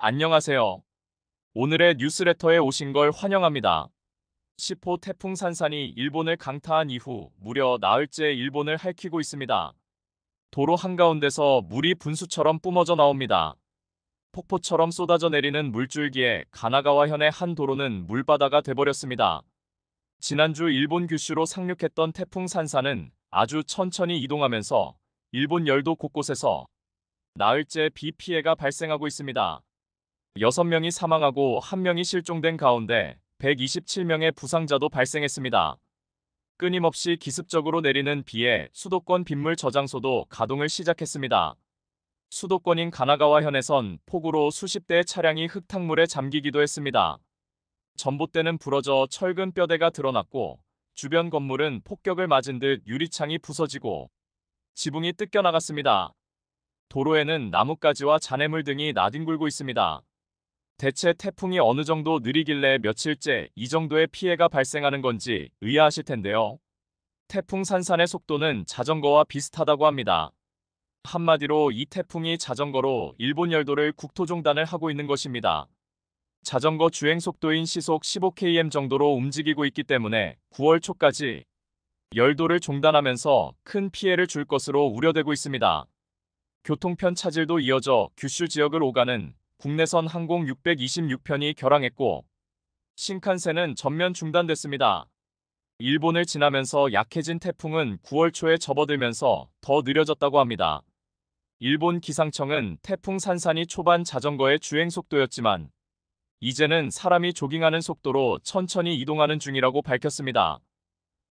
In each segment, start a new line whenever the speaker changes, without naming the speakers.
안녕하세요. 오늘의 뉴스레터에 오신 걸 환영합니다. 10호 태풍 산산이 일본을 강타한 이후 무려 나흘째 일본을 핥히고 있습니다. 도로 한가운데서 물이 분수처럼 뿜어져 나옵니다. 폭포처럼 쏟아져 내리는 물줄기에 가나가와 현의 한 도로는 물바다가 돼버렸습니다. 지난주 일본 규슈로 상륙했던 태풍 산산은 아주 천천히 이동하면서 일본 열도 곳곳에서 나흘째 비 피해가 발생하고 있습니다. 6명이 사망하고 1명이 실종된 가운데 127명의 부상자도 발생했습니다. 끊임없이 기습적으로 내리는 비에 수도권 빗물 저장소도 가동을 시작했습니다. 수도권인 가나가와현에선 폭우로 수십 대의 차량이 흙탕물에 잠기기도 했습니다. 전봇대는 부러져 철근 뼈대가 드러났고 주변 건물은 폭격을 맞은 듯 유리창이 부서지고 지붕이 뜯겨나갔습니다. 도로에는 나뭇가지와 잔해물 등이 나뒹굴고 있습니다. 대체 태풍이 어느 정도 느리길래 며칠째 이 정도의 피해가 발생하는 건지 의아하실 텐데요. 태풍 산산의 속도는 자전거와 비슷하다고 합니다. 한마디로 이 태풍이 자전거로 일본 열도를 국토종단을 하고 있는 것입니다. 자전거 주행 속도인 시속 15km 정도로 움직이고 있기 때문에 9월 초까지 열도를 종단하면서 큰 피해를 줄 것으로 우려되고 있습니다. 교통편 차질도 이어져 규슈 지역을 오가는 국내선 항공 626편이 결항했고 신칸센은 전면 중단됐습니다. 일본을 지나면서 약해진 태풍은 9월 초에 접어들면서 더 느려졌다고 합니다. 일본 기상청은 태풍 산산이 초반 자전거의 주행 속도였지만 이제는 사람이 조깅하는 속도로 천천히 이동하는 중이라고 밝혔습니다.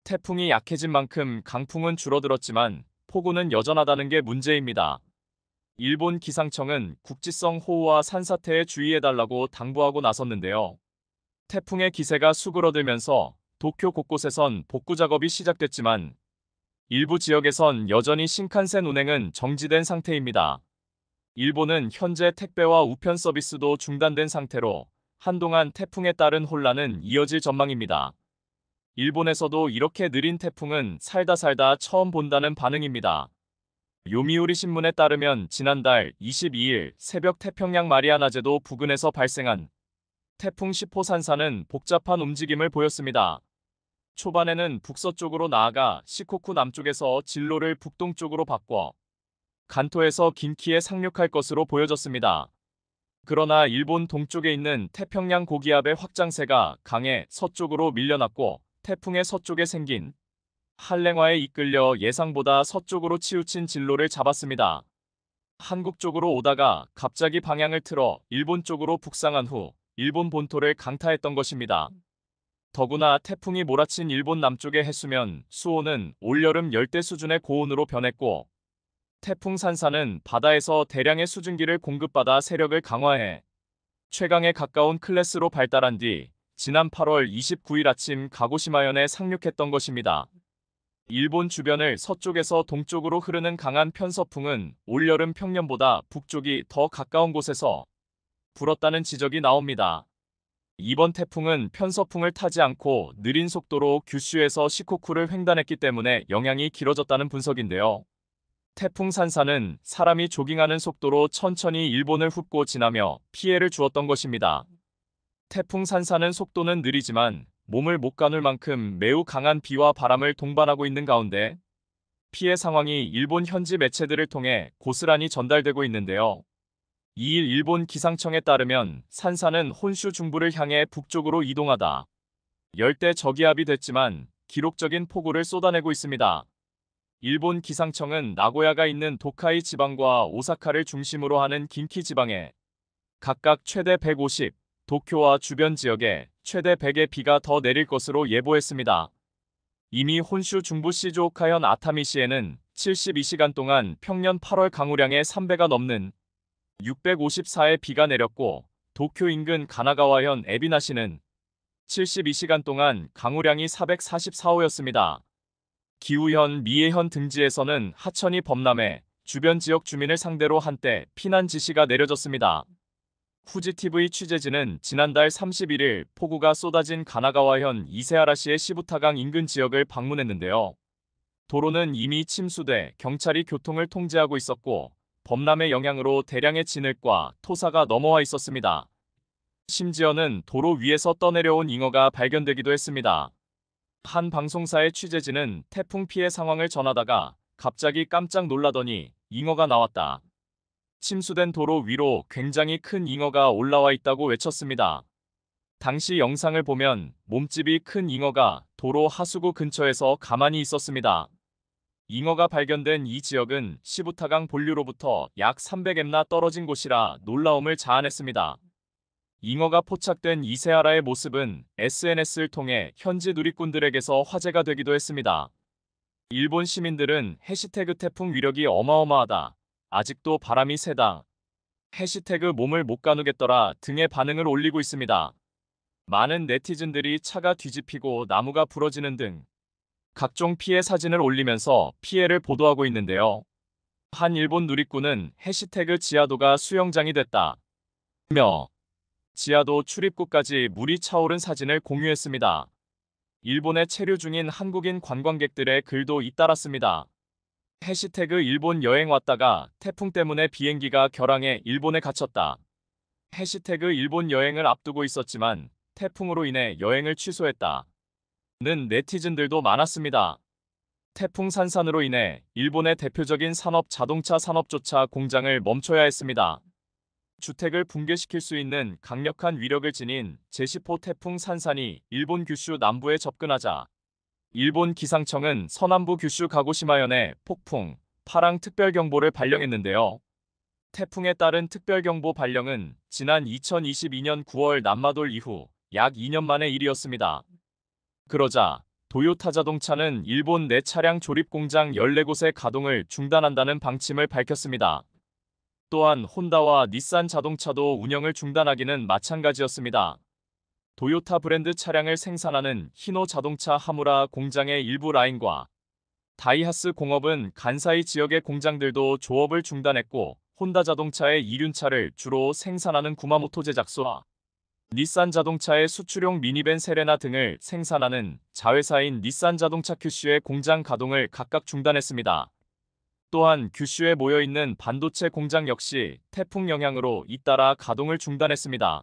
태풍이 약해진 만큼 강풍은 줄어들었지만 폭우는 여전하다는 게 문제입니다. 일본 기상청은 국지성 호우와 산사태에 주의해달라고 당부하고 나섰는데요. 태풍의 기세가 수그러들면서 도쿄 곳곳에선 복구 작업이 시작됐지만 일부 지역에선 여전히 신칸센 운행은 정지된 상태입니다. 일본은 현재 택배와 우편 서비스도 중단된 상태로 한동안 태풍에 따른 혼란은 이어질 전망입니다. 일본에서도 이렇게 느린 태풍은 살다 살다 처음 본다는 반응입니다. 요미우리 신문에 따르면 지난달 22일 새벽 태평양 마리아나제도 부근에서 발생한 태풍 10호 산사는 복잡한 움직임을 보였습니다. 초반에는 북서쪽으로 나아가 시코쿠 남쪽에서 진로를 북동쪽으로 바꿔 간토에서 긴키에 상륙할 것으로 보여졌습니다. 그러나 일본 동쪽에 있는 태평양 고기압의 확장세가 강해 서쪽으로 밀려났고 태풍의 서쪽에 생긴 한랭화에 이끌려 예상보다 서쪽으로 치우친 진로를 잡았습니다. 한국 쪽으로 오다가 갑자기 방향을 틀어 일본 쪽으로 북상한 후 일본 본토를 강타했던 것입니다. 더구나 태풍이 몰아친 일본 남쪽의 해수면 수온은 올여름 열대 수준의 고온으로 변했고 태풍 산사는 바다에서 대량의 수증기를 공급받아 세력을 강화해 최강에 가까운 클래스로 발달한 뒤 지난 8월 29일 아침 가고시마현에 상륙했던 것입니다. 일본 주변을 서쪽에서 동쪽으로 흐르는 강한 편서풍은 올여름 평년보다 북쪽이 더 가까운 곳에서 불었다는 지적이 나옵니다. 이번 태풍은 편서풍을 타지 않고 느린 속도로 규슈에서 시코쿠를 횡단했기 때문에 영향이 길어졌다는 분석인데요. 태풍 산사는 사람이 조깅하는 속도로 천천히 일본을 훑고 지나며 피해를 주었던 것입니다. 태풍 산사는 속도는 느리지만 몸을 못 가눌 만큼 매우 강한 비와 바람을 동반하고 있는 가운데 피해 상황이 일본 현지 매체들을 통해 고스란히 전달되고 있는데요. 2일 일본 기상청에 따르면 산사는 혼슈 중부를 향해 북쪽으로 이동하다. 열대 저기압이 됐지만 기록적인 폭우를 쏟아내고 있습니다. 일본 기상청은 나고야가 있는 도카이 지방과 오사카를 중심으로 하는 긴키 지방에 각각 최대 150, 도쿄와 주변 지역에 최대 100의 비가 더 내릴 것으로 예보했습니다. 이미 혼슈 중부 시즈오카현 아타미시에는 72시간 동안 평년 8월 강우량의 3배가 넘는 654의 비가 내렸고 도쿄 인근 가나가와현 에비나시는 72시간 동안 강우량이 444호였습니다. 기후현 미에현 등지에서는 하천이 범람해 주변 지역 주민을 상대로 한때 피난 지시가 내려졌습니다. 후지TV 취재진은 지난달 31일 폭우가 쏟아진 가나가와현 이세하라시의 시부타강 인근 지역을 방문했는데요. 도로는 이미 침수돼 경찰이 교통을 통제하고 있었고 범람의 영향으로 대량의 진흙과 토사가 넘어와 있었습니다. 심지어는 도로 위에서 떠내려온 잉어가 발견되기도 했습니다. 한 방송사의 취재진은 태풍 피해 상황을 전하다가 갑자기 깜짝 놀라더니 잉어가 나왔다. 침수된 도로 위로 굉장히 큰 잉어가 올라와 있다고 외쳤습니다. 당시 영상을 보면 몸집이 큰 잉어가 도로 하수구 근처에서 가만히 있었습니다. 잉어가 발견된 이 지역은 시부타강 본류로부터 약 300엠나 떨어진 곳이라 놀라움을 자아냈습니다. 잉어가 포착된 이세아라의 모습은 SNS를 통해 현지 누리꾼들에게서 화제가 되기도 했습니다. 일본 시민들은 해시태그 태풍 위력이 어마어마하다. 아직도 바람이 세다. 해시태그 몸을 못 가누겠더라 등의 반응을 올리고 있습니다. 많은 네티즌들이 차가 뒤집히고 나무가 부러지는 등 각종 피해 사진을 올리면서 피해를 보도하고 있는데요. 한 일본 누리꾼은 해시태그 지하도가 수영장이 됐다. 며 지하도 출입구까지 물이 차오른 사진을 공유했습니다. 일본에 체류 중인 한국인 관광객들의 글도 잇따랐습니다. 해시태그 일본 여행 왔다가 태풍 때문에 비행기가 결항해 일본에 갇혔다. 해시태그 일본 여행을 앞두고 있었지만 태풍으로 인해 여행을 취소했다. 는 네티즌들도 많았습니다. 태풍 산산으로 인해 일본의 대표적인 산업 자동차 산업조차 공장을 멈춰야 했습니다. 주택을 붕괴시킬 수 있는 강력한 위력을 지닌 제시포 태풍 산산이 일본 규슈 남부에 접근하자 일본 기상청은 서남부 규슈 가고시마현에 폭풍, 파랑 특별경보를 발령했는데요. 태풍에 따른 특별경보 발령은 지난 2022년 9월 남마돌 이후 약 2년 만의 일이었습니다. 그러자 도요타 자동차는 일본 내 차량 조립 공장 14곳의 가동을 중단한다는 방침을 밝혔습니다. 또한 혼다와 닛산 자동차도 운영을 중단하기는 마찬가지였습니다. 도요타 브랜드 차량을 생산하는 히노 자동차 하무라 공장의 일부 라인과 다이하스 공업은 간사이 지역의 공장들도 조업을 중단했고 혼다 자동차의 이륜차를 주로 생산하는 구마모토 제작소와 닛산 자동차의 수출용 미니밴 세레나 등을 생산하는 자회사인 닛산 자동차 큐슈의 공장 가동을 각각 중단했습니다. 또한 규슈에 모여있는 반도체 공장 역시 태풍 영향으로 잇따라 가동을 중단했습니다.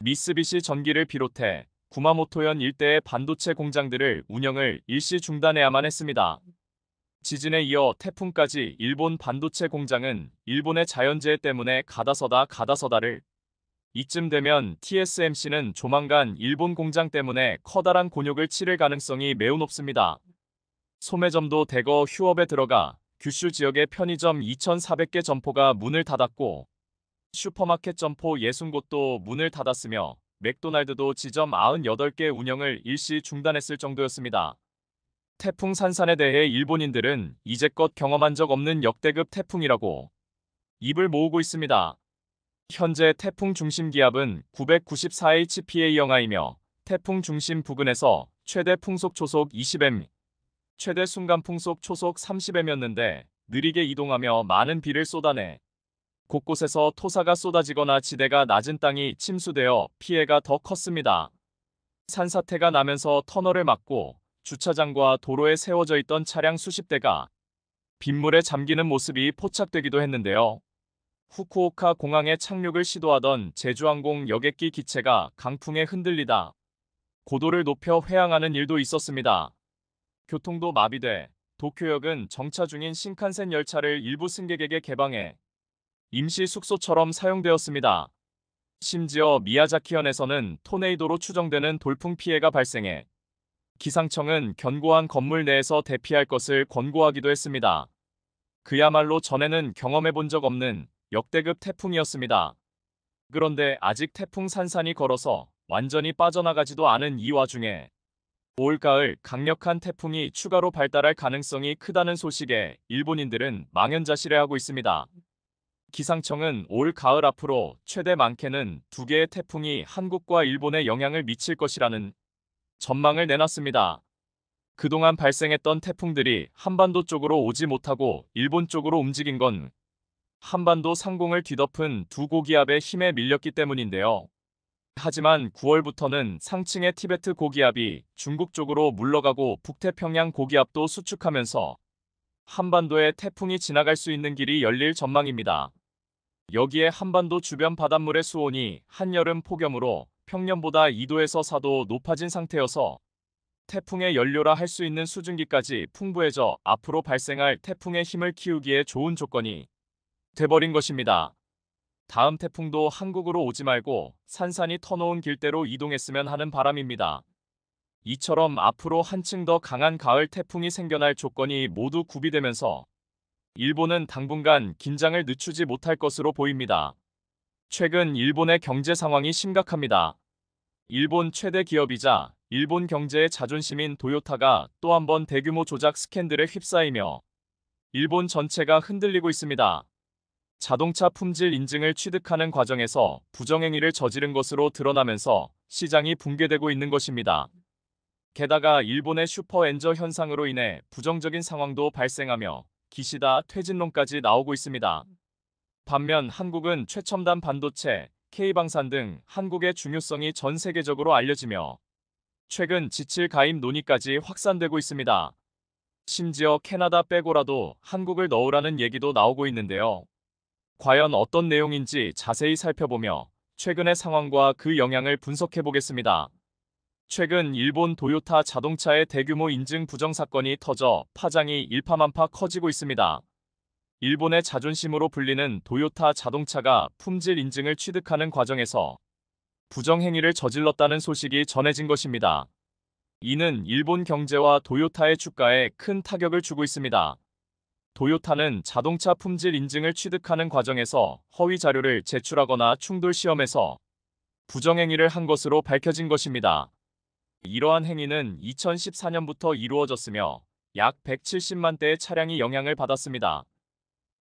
미쓰비시 전기를 비롯해 구마모토현 일대의 반도체 공장들을 운영을 일시 중단해야만 했습니다. 지진에 이어 태풍까지 일본 반도체 공장은 일본의 자연재해 때문에 가다서다 가다서다를 이쯤 되면 TSMC는 조만간 일본 공장 때문에 커다란 곤욕을 치를 가능성이 매우 높습니다. 소매점도 대거 휴업에 들어가 규슈 지역의 편의점 2,400개 점포가 문을 닫았고 슈퍼마켓 점포 60곳도 문을 닫았으며 맥도날드도 지점 98개 운영을 일시 중단했을 정도였습니다. 태풍 산산에 대해 일본인들은 이제껏 경험한 적 없는 역대급 태풍이라고 입을 모으고 있습니다. 현재 태풍 중심 기압은 994HPA 영하이며 태풍 중심 부근에서 최대 풍속 초속 20m, 최대 순간 풍속 초속 30m였는데 느리게 이동하며 많은 비를 쏟아내 곳곳에서 토사가 쏟아지거나 지대가 낮은 땅이 침수되어 피해가 더 컸습니다. 산사태가 나면서 터널을 막고 주차장과 도로에 세워져 있던 차량 수십 대가 빗물에 잠기는 모습이 포착되기도 했는데요. 후쿠오카 공항에 착륙을 시도하던 제주항공 여객기 기체가 강풍에 흔들리다 고도를 높여 회항하는 일도 있었습니다. 교통도 마비돼 도쿄역은 정차 중인 신칸센 열차를 일부 승객에게 개방해 임시 숙소처럼 사용되었습니다. 심지어 미야자키현에서는 토네이도로 추정되는 돌풍 피해가 발생해 기상청은 견고한 건물 내에서 대피할 것을 권고하기도 했습니다. 그야말로 전에는 경험해 본 적 없는 역대급 태풍이었습니다. 그런데 아직 태풍 산산이 걸어서 완전히 빠져나가지도 않은 이 와중에 올가을 강력한 태풍이 추가로 발달할 가능성이 크다는 소식에 일본인들은 망연자실해하고 있습니다. 기상청은 올 가을 앞으로 최대 많게는 두 개의 태풍이 한국과 일본에 영향을 미칠 것이라는 전망을 내놨습니다. 그동안 발생했던 태풍들이 한반도 쪽으로 오지 못하고 일본 쪽으로 움직인 건 한반도 상공을 뒤덮은 두 고기압의 힘에 밀렸기 때문인데요. 하지만 9월부터는 상층의 티베트 고기압이 중국 쪽으로 물러가고 북태평양 고기압도 수축하면서 한반도에 태풍이 지나갈 수 있는 길이 열릴 전망입니다. 여기에 한반도 주변 바닷물의 수온이 한여름 폭염으로 평년보다 2도에서 4도 높아진 상태여서 태풍의 연료라 할 수 있는 수증기까지 풍부해져 앞으로 발생할 태풍의 힘을 키우기에 좋은 조건이 돼버린 것입니다. 다음 태풍도 한국으로 오지 말고 산산이 터놓은 길대로 이동했으면 하는 바람입니다. 이처럼 앞으로 한층 더 강한 가을 태풍이 생겨날 조건이 모두 구비되면서 일본은 당분간 긴장을 늦추지 못할 것으로 보입니다. 최근 일본의 경제 상황이 심각합니다. 일본 최대 기업이자 일본 경제의 자존심인 도요타가 또 한 번 대규모 조작 스캔들에 휩싸이며 일본 전체가 흔들리고 있습니다. 자동차 품질 인증을 취득하는 과정에서 부정행위를 저지른 것으로 드러나면서 시장이 붕괴되고 있는 것입니다. 게다가 일본의 슈퍼엔저 현상으로 인해 부정적인 상황도 발생하며 기시다 퇴진론까지 나오고 있습니다. 반면 한국은 최첨단 반도체, K방산 등 한국의 중요성이 전 세계적으로 알려지며 최근 지칠 가입 논의까지 확산되고 있습니다. 심지어 캐나다 빼고라도 한국을 넣으라는 얘기도 나오고 있는데요. 과연 어떤 내용인지 자세히 살펴보며 최근의 상황과 그 영향을 분석해 보겠습니다. 최근 일본 도요타 자동차의 대규모 인증 부정 사건이 터져 파장이 일파만파 커지고 있습니다. 일본의 자존심으로 불리는 도요타 자동차가 품질 인증을 취득하는 과정에서 부정 행위를 저질렀다는 소식이 전해진 것입니다. 이는 일본 경제와 도요타의 주가에 큰 타격을 주고 있습니다. 도요타는 자동차 품질 인증을 취득하는 과정에서 허위 자료를 제출하거나 충돌 시험에서 부정행위를 한 것으로 밝혀진 것입니다. 이러한 행위는 2014년부터 이루어졌으며 약 170만 대의 차량이 영향을 받았습니다.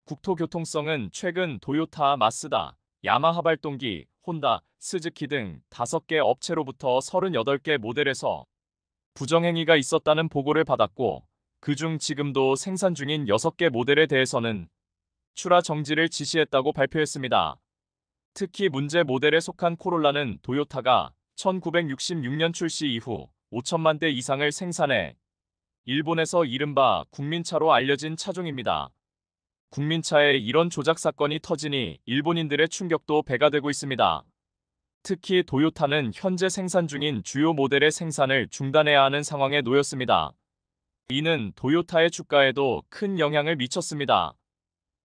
국토교통성은 최근 도요타, 마스다, 야마하 발동기, 혼다, 스즈키 등 5개 업체로부터 38개 모델에서 부정행위가 있었다는 보고를 받았고 그 중 지금도 생산 중인 6개 모델에 대해서는 출하 정지를 지시했다고 발표했습니다. 특히 문제 모델에 속한 코롤라는 도요타가 1966년 출시 이후 5천만 대 이상을 생산해 일본에서 이른바 국민차로 알려진 차종입니다. 국민차에 이런 조작 사건이 터지니 일본인들의 충격도 배가 되고 있습니다. 특히 도요타는 현재 생산 중인 주요 모델의 생산을 중단해야 하는 상황에 놓였습니다. 이는 도요타의 주가에도 큰 영향을 미쳤습니다.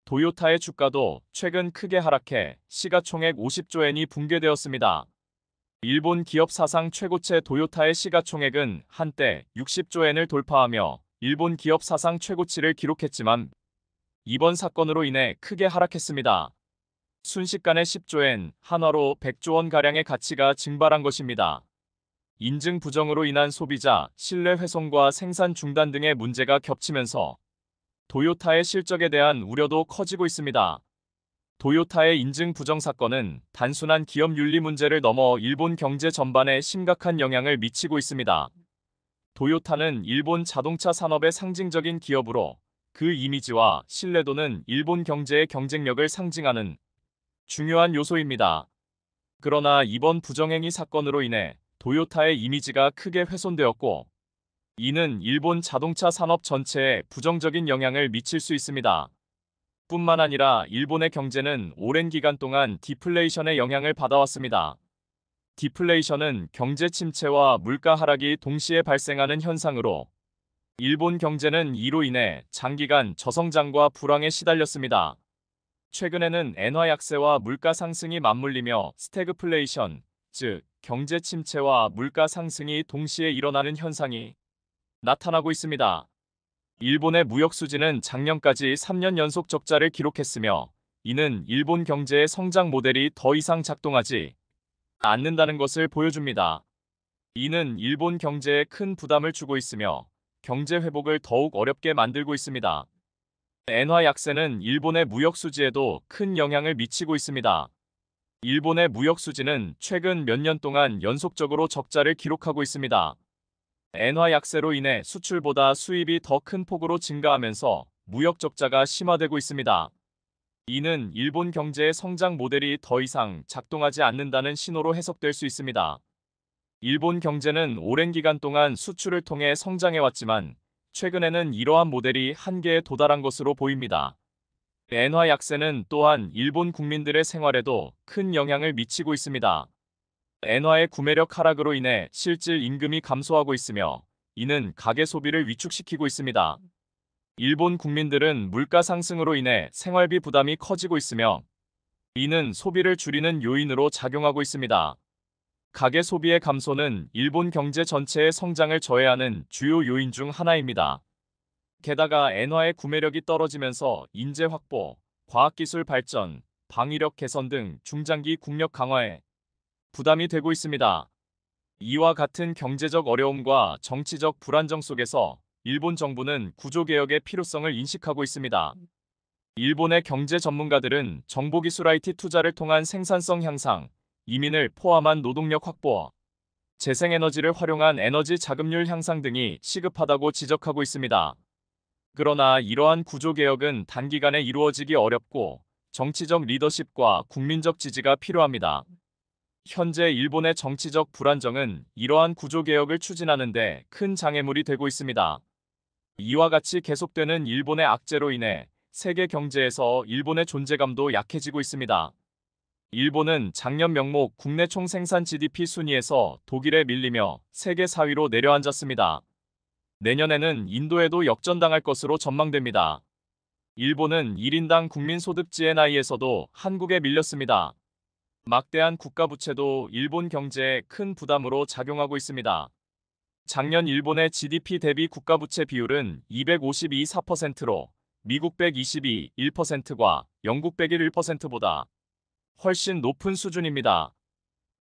도요타의 주가도 최근 크게 하락해 시가총액 50조 엔이 붕괴되었습니다. 일본 기업 사상 최고체 도요타의 시가총액은 한때 60조엔을 돌파하며 일본 기업 사상 최고치를 기록했지만 이번 사건으로 인해 크게 하락했습니다. 순식간에 10조엔, 한화로 100조원 가량의 가치가 증발한 것입니다. 인증 부정으로 인한 소비자, 신뢰 훼손과 생산 중단 등의 문제가 겹치면서 도요타의 실적에 대한 우려도 커지고 있습니다. 도요타의 인증 부정 사건은 단순한 기업 윤리 문제를 넘어 일본 경제 전반에 심각한 영향을 미치고 있습니다. 도요타는 일본 자동차 산업의 상징적인 기업으로 그 이미지와 신뢰도는 일본 경제의 경쟁력을 상징하는 중요한 요소입니다. 그러나 이번 부정행위 사건으로 인해 도요타의 이미지가 크게 훼손되었고 이는 일본 자동차 산업 전체에 부정적인 영향을 미칠 수 있습니다. 뿐만 아니라 일본의 경제는 오랜 기간 동안 디플레이션의 영향을 받아왔습니다. 디플레이션은 경제 침체와 물가 하락이 동시에 발생하는 현상으로 일본 경제는 이로 인해 장기간 저성장과 불황에 시달렸습니다. 최근에는 엔화 약세와 물가 상승이 맞물리며 스태그플레이션, 즉 경제 침체와 물가 상승이 동시에 일어나는 현상이 나타나고 있습니다. 일본의 무역 수지는 작년까지 3년 연속 적자를 기록했으며 이는 일본 경제의 성장 모델이 더 이상 작동하지 않는다는 것을 보여줍니다. 이는 일본 경제에 큰 부담을 주고 있으며 경제 회복을 더욱 어렵게 만들고 있습니다. 엔화 약세는 일본의 무역 수지에도 큰 영향을 미치고 있습니다. 일본의 무역 수지는 최근 몇 년 동안 연속적으로 적자를 기록하고 있습니다. 엔화 약세로 인해 수출보다 수입이 더 큰 폭으로 증가하면서 무역 적자가 심화되고 있습니다. 이는 일본 경제의 성장 모델이 더 이상 작동하지 않는다는 신호로 해석될 수 있습니다. 일본 경제는 오랜 기간 동안 수출을 통해 성장해왔지만 최근에는 이러한 모델이 한계에 도달한 것으로 보입니다. 엔화 약세는 또한 일본 국민들의 생활에도 큰 영향을 미치고 있습니다. 엔화의 구매력 하락으로 인해 실질 임금이 감소하고 있으며 이는 가계 소비를 위축시키고 있습니다. 일본 국민들은 물가 상승으로 인해 생활비 부담이 커지고 있으며 이는 소비를 줄이는 요인으로 작용하고 있습니다. 가계 소비의 감소는 일본 경제 전체의 성장을 저해하는 주요 요인 중 하나입니다. 게다가 엔화의 구매력이 떨어지면서 인재 확보, 과학기술 발전, 방위력 개선 등 중장기 국력 강화에 부담이 되고 있습니다. 이와 같은 경제적 어려움과 정치적 불안정 속에서 일본 정부는 구조개혁의 필요성을 인식하고 있습니다. 일본의 경제 전문가들은 정보기술 IT 투자를 통한 생산성 향상, 이민을 포함한 노동력 확보, 재생에너지를 활용한 에너지 자급률 향상 등이 시급하다고 지적하고 있습니다. 그러나 이러한 구조개혁은 단기간에 이루어지기 어렵고 정치적 리더십과 국민적 지지가 필요합니다. 현재 일본의 정치적 불안정은 이러한 구조개혁을 추진하는 데 큰 장애물이 되고 있습니다. 이와 같이 계속되는 일본의 악재로 인해 세계 경제에서 일본의 존재감도 약해지고 있습니다. 일본은 작년 명목 국내 총 생산 GDP 순위에서 독일에 밀리며 세계 4위로 내려앉았습니다. 내년에는 인도에도 역전당할 것으로 전망됩니다. 일본은 1인당 국민소득 GNI에서도 한국에 밀렸습니다. 막대한 국가 부채도 일본 경제에 큰 부담으로 작용하고 있습니다. 작년 일본의 GDP 대비 국가 부채 비율은 252.4%로 미국 122.1%과 영국 101.1%보다 훨씬 높은 수준입니다.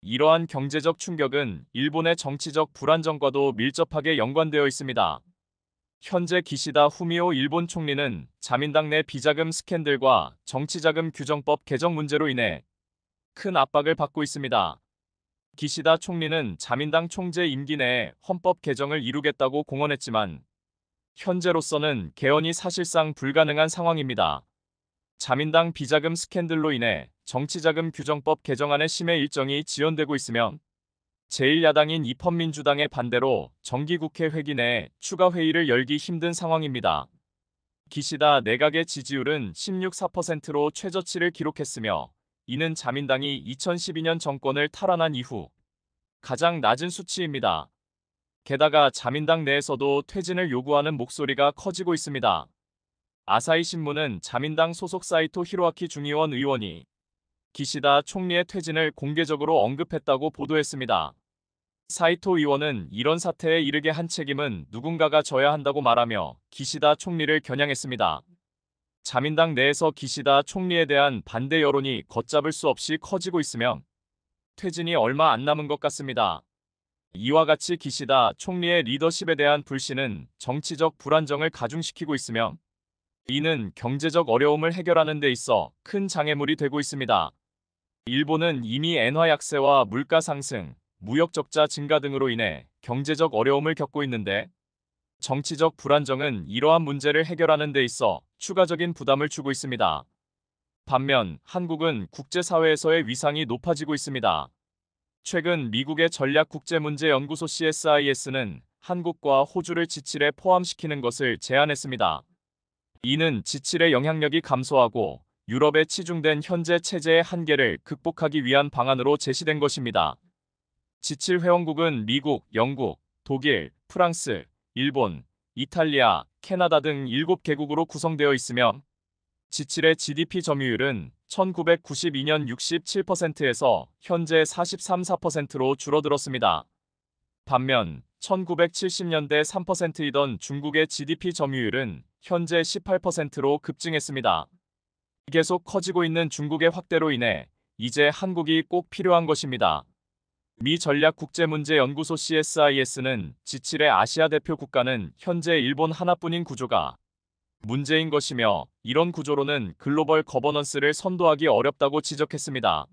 이러한 경제적 충격은 일본의 정치적 불안정과도 밀접하게 연관되어 있습니다. 현재 기시다 후미오 일본 총리는 자민당 내 비자금 스캔들과 정치자금 규정법 개정 문제로 인해 큰 압박을 받고 있습니다. 기시다 총리는 자민당 총재 임기 내에 헌법 개정을 이루겠다고 공언했지만 현재로서는 개헌이 사실상 불가능한 상황입니다. 자민당 비자금 스캔들로 인해 정치자금 규정법 개정안의 심의 일정이 지연되고 있으며 제1야당인 입헌민주당의 반대로 정기국회 회기 내에 추가 회의를 열기 힘든 상황입니다. 기시다 내각의 지지율은 16.4%로 최저치를 기록했으며 이는 자민당이 2012년 정권을 탈환한 이후 가장 낮은 수치입니다. 게다가 자민당 내에서도 퇴진을 요구하는 목소리가 커지고 있습니다. 아사히 신문은 자민당 소속 사이토 히로아키 중의원 의원이 기시다 총리의 퇴진을 공개적으로 언급했다고 보도했습니다. 사이토 의원은 이런 사태에 이르게 한 책임은 누군가가 져야 한다고 말하며 기시다 총리를 겨냥했습니다. 자민당 내에서 기시다 총리에 대한 반대 여론이 걷잡을 수 없이 커지고 있으며 퇴진이 얼마 안 남은 것 같습니다. 이와 같이 기시다 총리의 리더십에 대한 불신은 정치적 불안정을 가중시키고 있으며 이는 경제적 어려움을 해결하는 데 있어 큰 장애물이 되고 있습니다. 일본은 이미 엔화 약세와 물가 상승, 무역 적자 증가 등으로 인해 경제적 어려움을 겪고 있는데 정치적 불안정은 이러한 문제를 해결하는 데 있어 추가적인 부담을 주고 있습니다. 반면 한국은 국제사회에서의 위상이 높아지고 있습니다. 최근 미국의 전략국제문제연구소 CSIS는 한국과 호주를 지칠에 포함시키는 것을 제안했습니다. 이는 지칠의 영향력이 감소하고 유럽에 치중된 현재 체제의 한계를 극복하기 위한 방안으로 제시된 것입니다. 지칠 회원국은 미국, 영국, 독일, 프랑스, 일본, 이탈리아, 캐나다 등 7개국으로 구성되어 있으며 지칠의 GDP 점유율은 1992년 67%에서 현재 43.4%로 줄어들었습니다. 반면 1970년대 3%이던 중국의 GDP 점유율은 현재 18%로 급증했습니다. 계속 커지고 있는 중국의 확대로 인해 이제 한국이 꼭 필요한 것입니다. 미 전략국제문제연구소 CSIS는 지7의 아시아 대표 국가는 현재 일본 하나뿐인 구조가 문제인 것이며 이런 구조로는 글로벌 거버넌스를 선도하기 어렵다고 지적했습니다.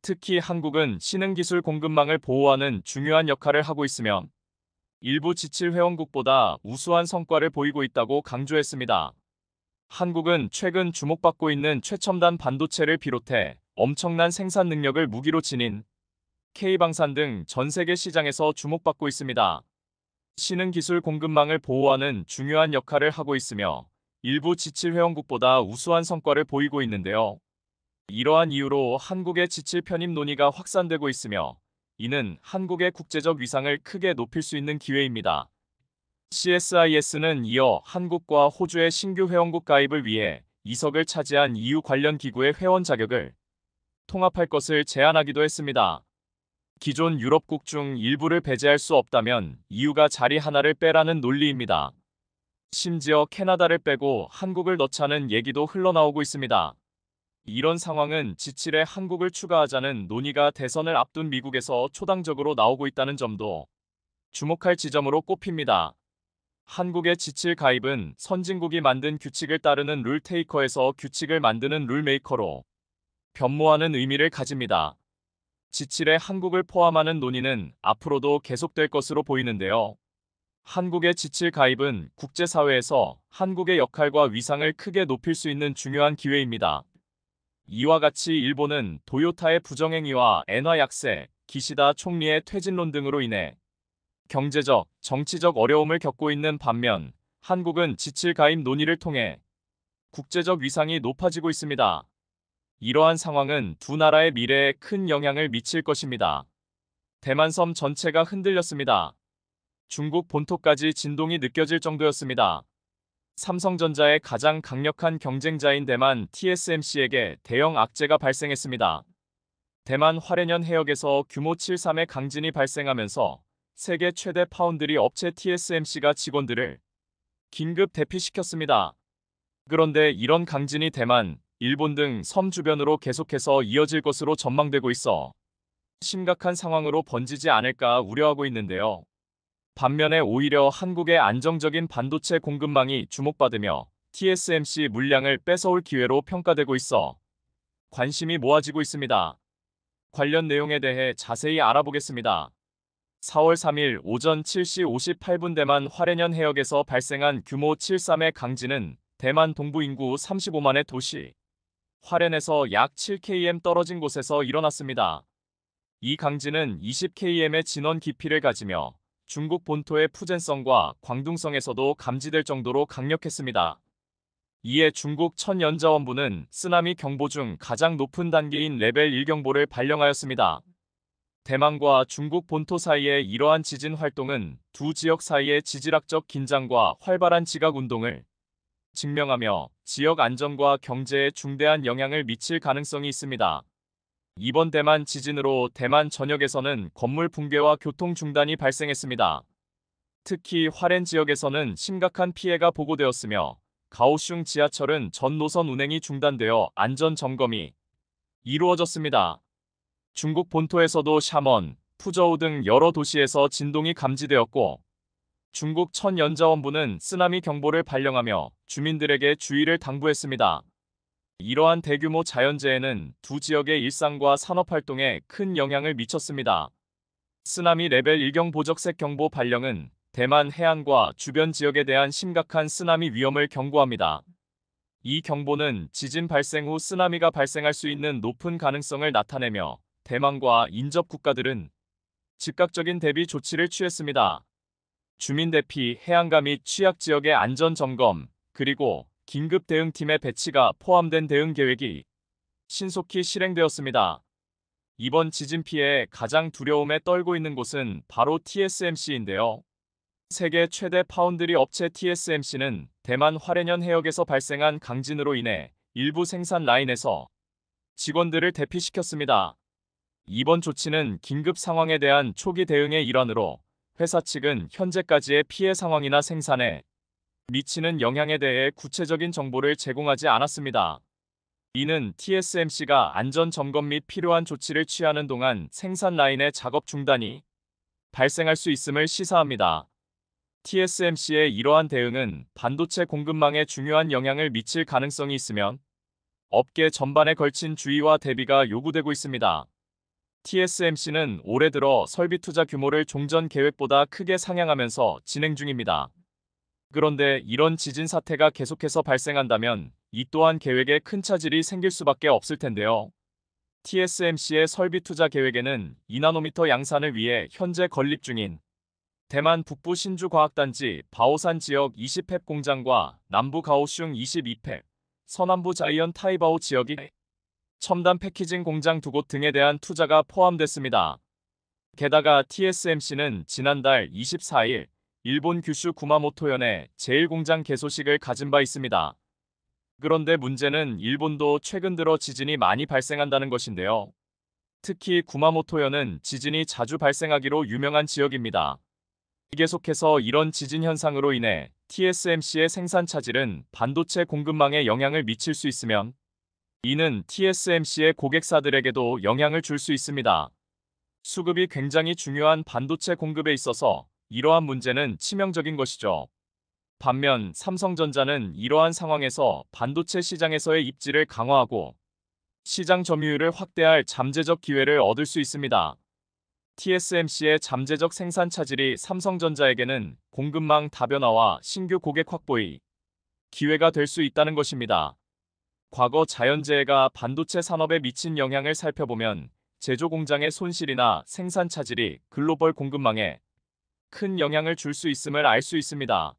특히 한국은 신흥기술 공급망을 보호하는 중요한 역할을 하고 있으며 일부 지칠 회원국보다 우수한 성과를 보이고 있다고 강조했습니다. 한국은 최근 주목받고 있는 최첨단 반도체를 비롯해 엄청난 생산 능력을 무기로 지닌 K방산 등 전 세계 시장에서 주목받고 있습니다. 신흥 기술 공급망을 보호하는 중요한 역할을 하고 있으며 일부 지칠 회원국보다 우수한 성과를 보이고 있는데요. 이러한 이유로 한국의 지칠 편입 논의가 확산되고 있으며 이는 한국의 국제적 위상을 크게 높일 수 있는 기회입니다. CSIS는 이어 한국과 호주의 신규 회원국 가입을 위해 이석을 차지한 EU 관련 기구의 회원 자격을 통합할 것을 제안하기도 했습니다. 기존 유럽국 중 일부를 배제할 수 없다면 이유가 자리 하나를 빼라는 논리입니다. 심지어 캐나다를 빼고 한국을 넣자는 얘기도 흘러나오고 있습니다. 이런 상황은 지칠에 한국을 추가하자는 논의가 대선을 앞둔 미국에서 초당적으로 나오고 있다는 점도 주목할 지점으로 꼽힙니다. 한국의 지칠 가입은 선진국이 만든 규칙을 따르는 룰테이커에서 규칙을 만드는 룰메이커로 변모하는 의미를 가집니다. 지칠의 한국을 포함하는 논의는 앞으로도 계속될 것으로 보이는데요. 한국의 지칠 가입은 국제사회에서 한국의 역할과 위상을 크게 높일 수 있는 중요한 기회입니다. 이와 같이 일본은 도요타의 부정행위와 엔화 약세, 기시다 총리의 퇴진론 등으로 인해 경제적, 정치적 어려움을 겪고 있는 반면 한국은 지칠 가입 논의를 통해 국제적 위상이 높아지고 있습니다. 이러한 상황은 두 나라의 미래에 큰 영향을 미칠 것입니다. 대만섬 전체가 흔들렸습니다. 중국 본토까지 진동이 느껴질 정도였습니다. 삼성전자의 가장 강력한 경쟁자인 대만 TSMC에게 대형 악재가 발생했습니다. 대만 화래년 해역에서 규모 7.3의 강진이 발생하면서 세계 최대 파운드리 업체 TSMC가 직원들을 긴급 대피시켰습니다. 그런데 이런 강진이 대만, 일본 등 섬 주변으로 계속해서 이어질 것으로 전망되고 있어 심각한 상황으로 번지지 않을까 우려하고 있는데요. 반면에 오히려 한국의 안정적인 반도체 공급망이 주목받으며 TSMC 물량을 뺏어올 기회로 평가되고 있어 관심이 모아지고 있습니다. 관련 내용에 대해 자세히 알아보겠습니다. 4월 3일 오전 7시 58분 대만 화래년 해역에서 발생한 규모 7.3의 강진은 대만 동부 인구 35만의 도시 화련에서 약 7km 떨어진 곳에서 일어났습니다. 이 강진은 20km의 진원 깊이를 가지며 중국 본토의 푸젠성과 광둥성에서도 감지될 정도로 강력했습니다. 이에 중국 천연자원부는 쓰나미 경보 중 가장 높은 단계인 레벨 1경보를 발령하였습니다. 대만과 중국 본토 사이의 이러한 지진 활동은 두 지역 사이의 지질학적 긴장과 활발한 지각 운동을 증명하며 지역 안정과 경제에 중대한 영향을 미칠 가능성이 있습니다. 이번 대만 지진으로 대만 전역에서는 건물 붕괴와 교통 중단이 발생했습니다. 특히 화롄 지역에서는 심각한 피해가 보고되었으며 가오슝 지하철은 전 노선 운행이 중단되어 안전 점검이 이루어졌습니다. 중국 본토에서도 샤먼, 푸저우 등 여러 도시에서 진동이 감지되었고 중국 천연자원부는 쓰나미 경보를 발령하며 주민들에게 주의를 당부했습니다. 이러한 대규모 자연재해는 두 지역의 일상과 산업활동에 큰 영향을 미쳤습니다. 쓰나미 레벨 1경 보적색 경보 발령은 대만 해안과 주변 지역에 대한 심각한 쓰나미 위험을 경고합니다. 이 경보는 지진 발생 후 쓰나미가 발생할 수 있는 높은 가능성을 나타내며 대만과 인접 국가들은 즉각적인 대비 조치를 취했습니다. 주민 대피, 해안가 및 취약 지역의 안전 점검, 그리고 긴급 대응팀의 배치가 포함된 대응 계획이 신속히 실행되었습니다. 이번 지진 피해에 가장 두려움에 떨고 있는 곳은 바로 TSMC인데요. 세계 최대 파운드리 업체 TSMC는 대만 화래년 해역에서 발생한 강진으로 인해 일부 생산 라인에서 직원들을 대피시켰습니다. 이번 조치는 긴급 상황에 대한 초기 대응의 일환으로 회사 측은 현재까지의 피해 상황이나 생산에 미치는 영향에 대해 구체적인 정보를 제공하지 않았습니다. 이는 TSMC가 안전 점검 및 필요한 조치를 취하는 동안 생산 라인의 작업 중단이 발생할 수 있음을 시사합니다. TSMC의 이러한 대응은 반도체 공급망에 중요한 영향을 미칠 가능성이 있으면 업계 전반에 걸친 주의와 대비가 요구되고 있습니다. TSMC는 올해 들어 설비 투자 규모를 종전 계획보다 크게 상향하면서 진행 중입니다. 그런데 이런 지진 사태가 계속해서 발생한다면 이 또한 계획에 큰 차질이 생길 수밖에 없을 텐데요. TSMC의 설비 투자 계획에는 2나노미터 양산을 위해 현재 건립 중인 대만 북부 신주과학단지 바오산 지역 20팹 공장과 남부 가오슝 22팹, 서남부 자이언 타이바오 지역이 첨단 패키징 공장 두 곳 등에 대한 투자가 포함됐습니다. 게다가 TSMC는 지난달 24일 일본 규슈 구마모토현에 제1공장 개소식을 가진 바 있습니다. 그런데 문제는 일본도 최근 들어 지진이 많이 발생한다는 것인데요. 특히 구마모토현은 지진이 자주 발생하기로 유명한 지역입니다. 계속해서 이런 지진 현상으로 인해 TSMC의 생산 차질은 반도체 공급망에 영향을 미칠 수 있으면 이는 TSMC의 고객사들에게도 영향을 줄 수 있습니다. 수급이 굉장히 중요한 반도체 공급에 있어서 이러한 문제는 치명적인 것이죠. 반면 삼성전자는 이러한 상황에서 반도체 시장에서의 입지를 강화하고 시장 점유율을 확대할 잠재적 기회를 얻을 수 있습니다. TSMC의 잠재적 생산 차질이 삼성전자에게는 공급망 다변화와 신규 고객 확보의 기회가 될 수 있다는 것입니다. 과거 자연재해가 반도체 산업에 미친 영향을 살펴보면 제조 공장의 손실이나 생산 차질이 글로벌 공급망에 큰 영향을 줄 수 있음을 알 수 있습니다.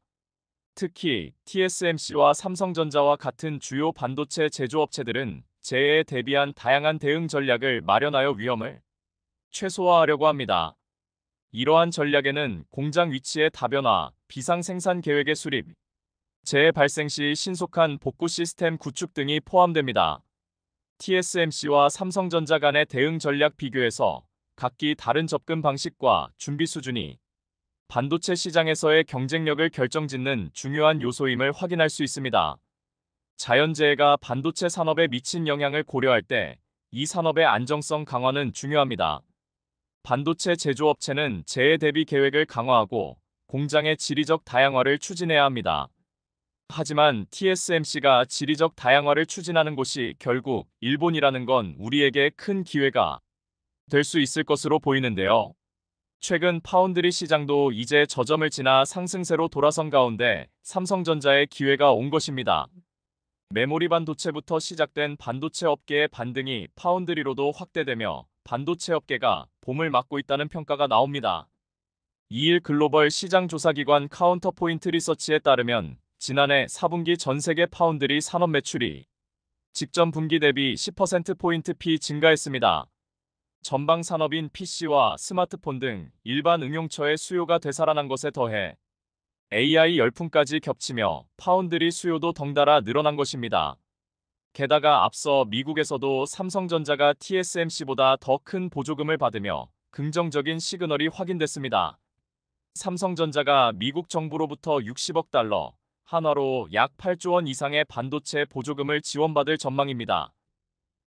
특히 TSMC와 삼성전자와 같은 주요 반도체 제조업체들은 재해에 대비한 다양한 대응 전략을 마련하여 위험을 최소화하려고 합니다. 이러한 전략에는 공장 위치의 다변화, 비상 생산 계획의 수립, 재해 발생 시 신속한 복구 시스템 구축 등이 포함됩니다. TSMC와 삼성전자 간의 대응 전략 비교에서 각기 다른 접근 방식과 준비 수준이 반도체 시장에서의 경쟁력을 결정짓는 중요한 요소임을 확인할 수 있습니다. 자연재해가 반도체 산업에 미친 영향을 고려할 때 이 산업의 안정성 강화는 중요합니다. 반도체 제조업체는 재해 대비 계획을 강화하고 공장의 지리적 다양화를 추진해야 합니다. 하지만 TSMC가 지리적 다양화를 추진하는 곳이 결국 일본이라는 건 우리에게 큰 기회가 될 수 있을 것으로 보이는데요. 최근 파운드리 시장도 이제 저점을 지나 상승세로 돌아선 가운데 삼성전자의 기회가 온 것입니다. 메모리 반도체부터 시작된 반도체 업계의 반등이 파운드리로도 확대되며 반도체 업계가 봄을 맞고 있다는 평가가 나옵니다. 2일 글로벌 시장 조사기관 카운터포인트 리서치에 따르면 지난해 4분기 전 세계 파운드리 산업 매출이 직전 분기 대비 10%포인트 피 증가했습니다. 전방 산업인 PC와 스마트폰 등 일반 응용처의 수요가 되살아난 것에 더해 AI 열풍까지 겹치며 파운드리 수요도 덩달아 늘어난 것입니다. 게다가 앞서 미국에서도 삼성전자가 TSMC보다 더 큰 보조금을 받으며 긍정적인 시그널이 확인됐습니다. 삼성전자가 미국 정부로부터 60억 달러, 한화로 약 8조 원 이상의 반도체 보조금을 지원받을 전망입니다.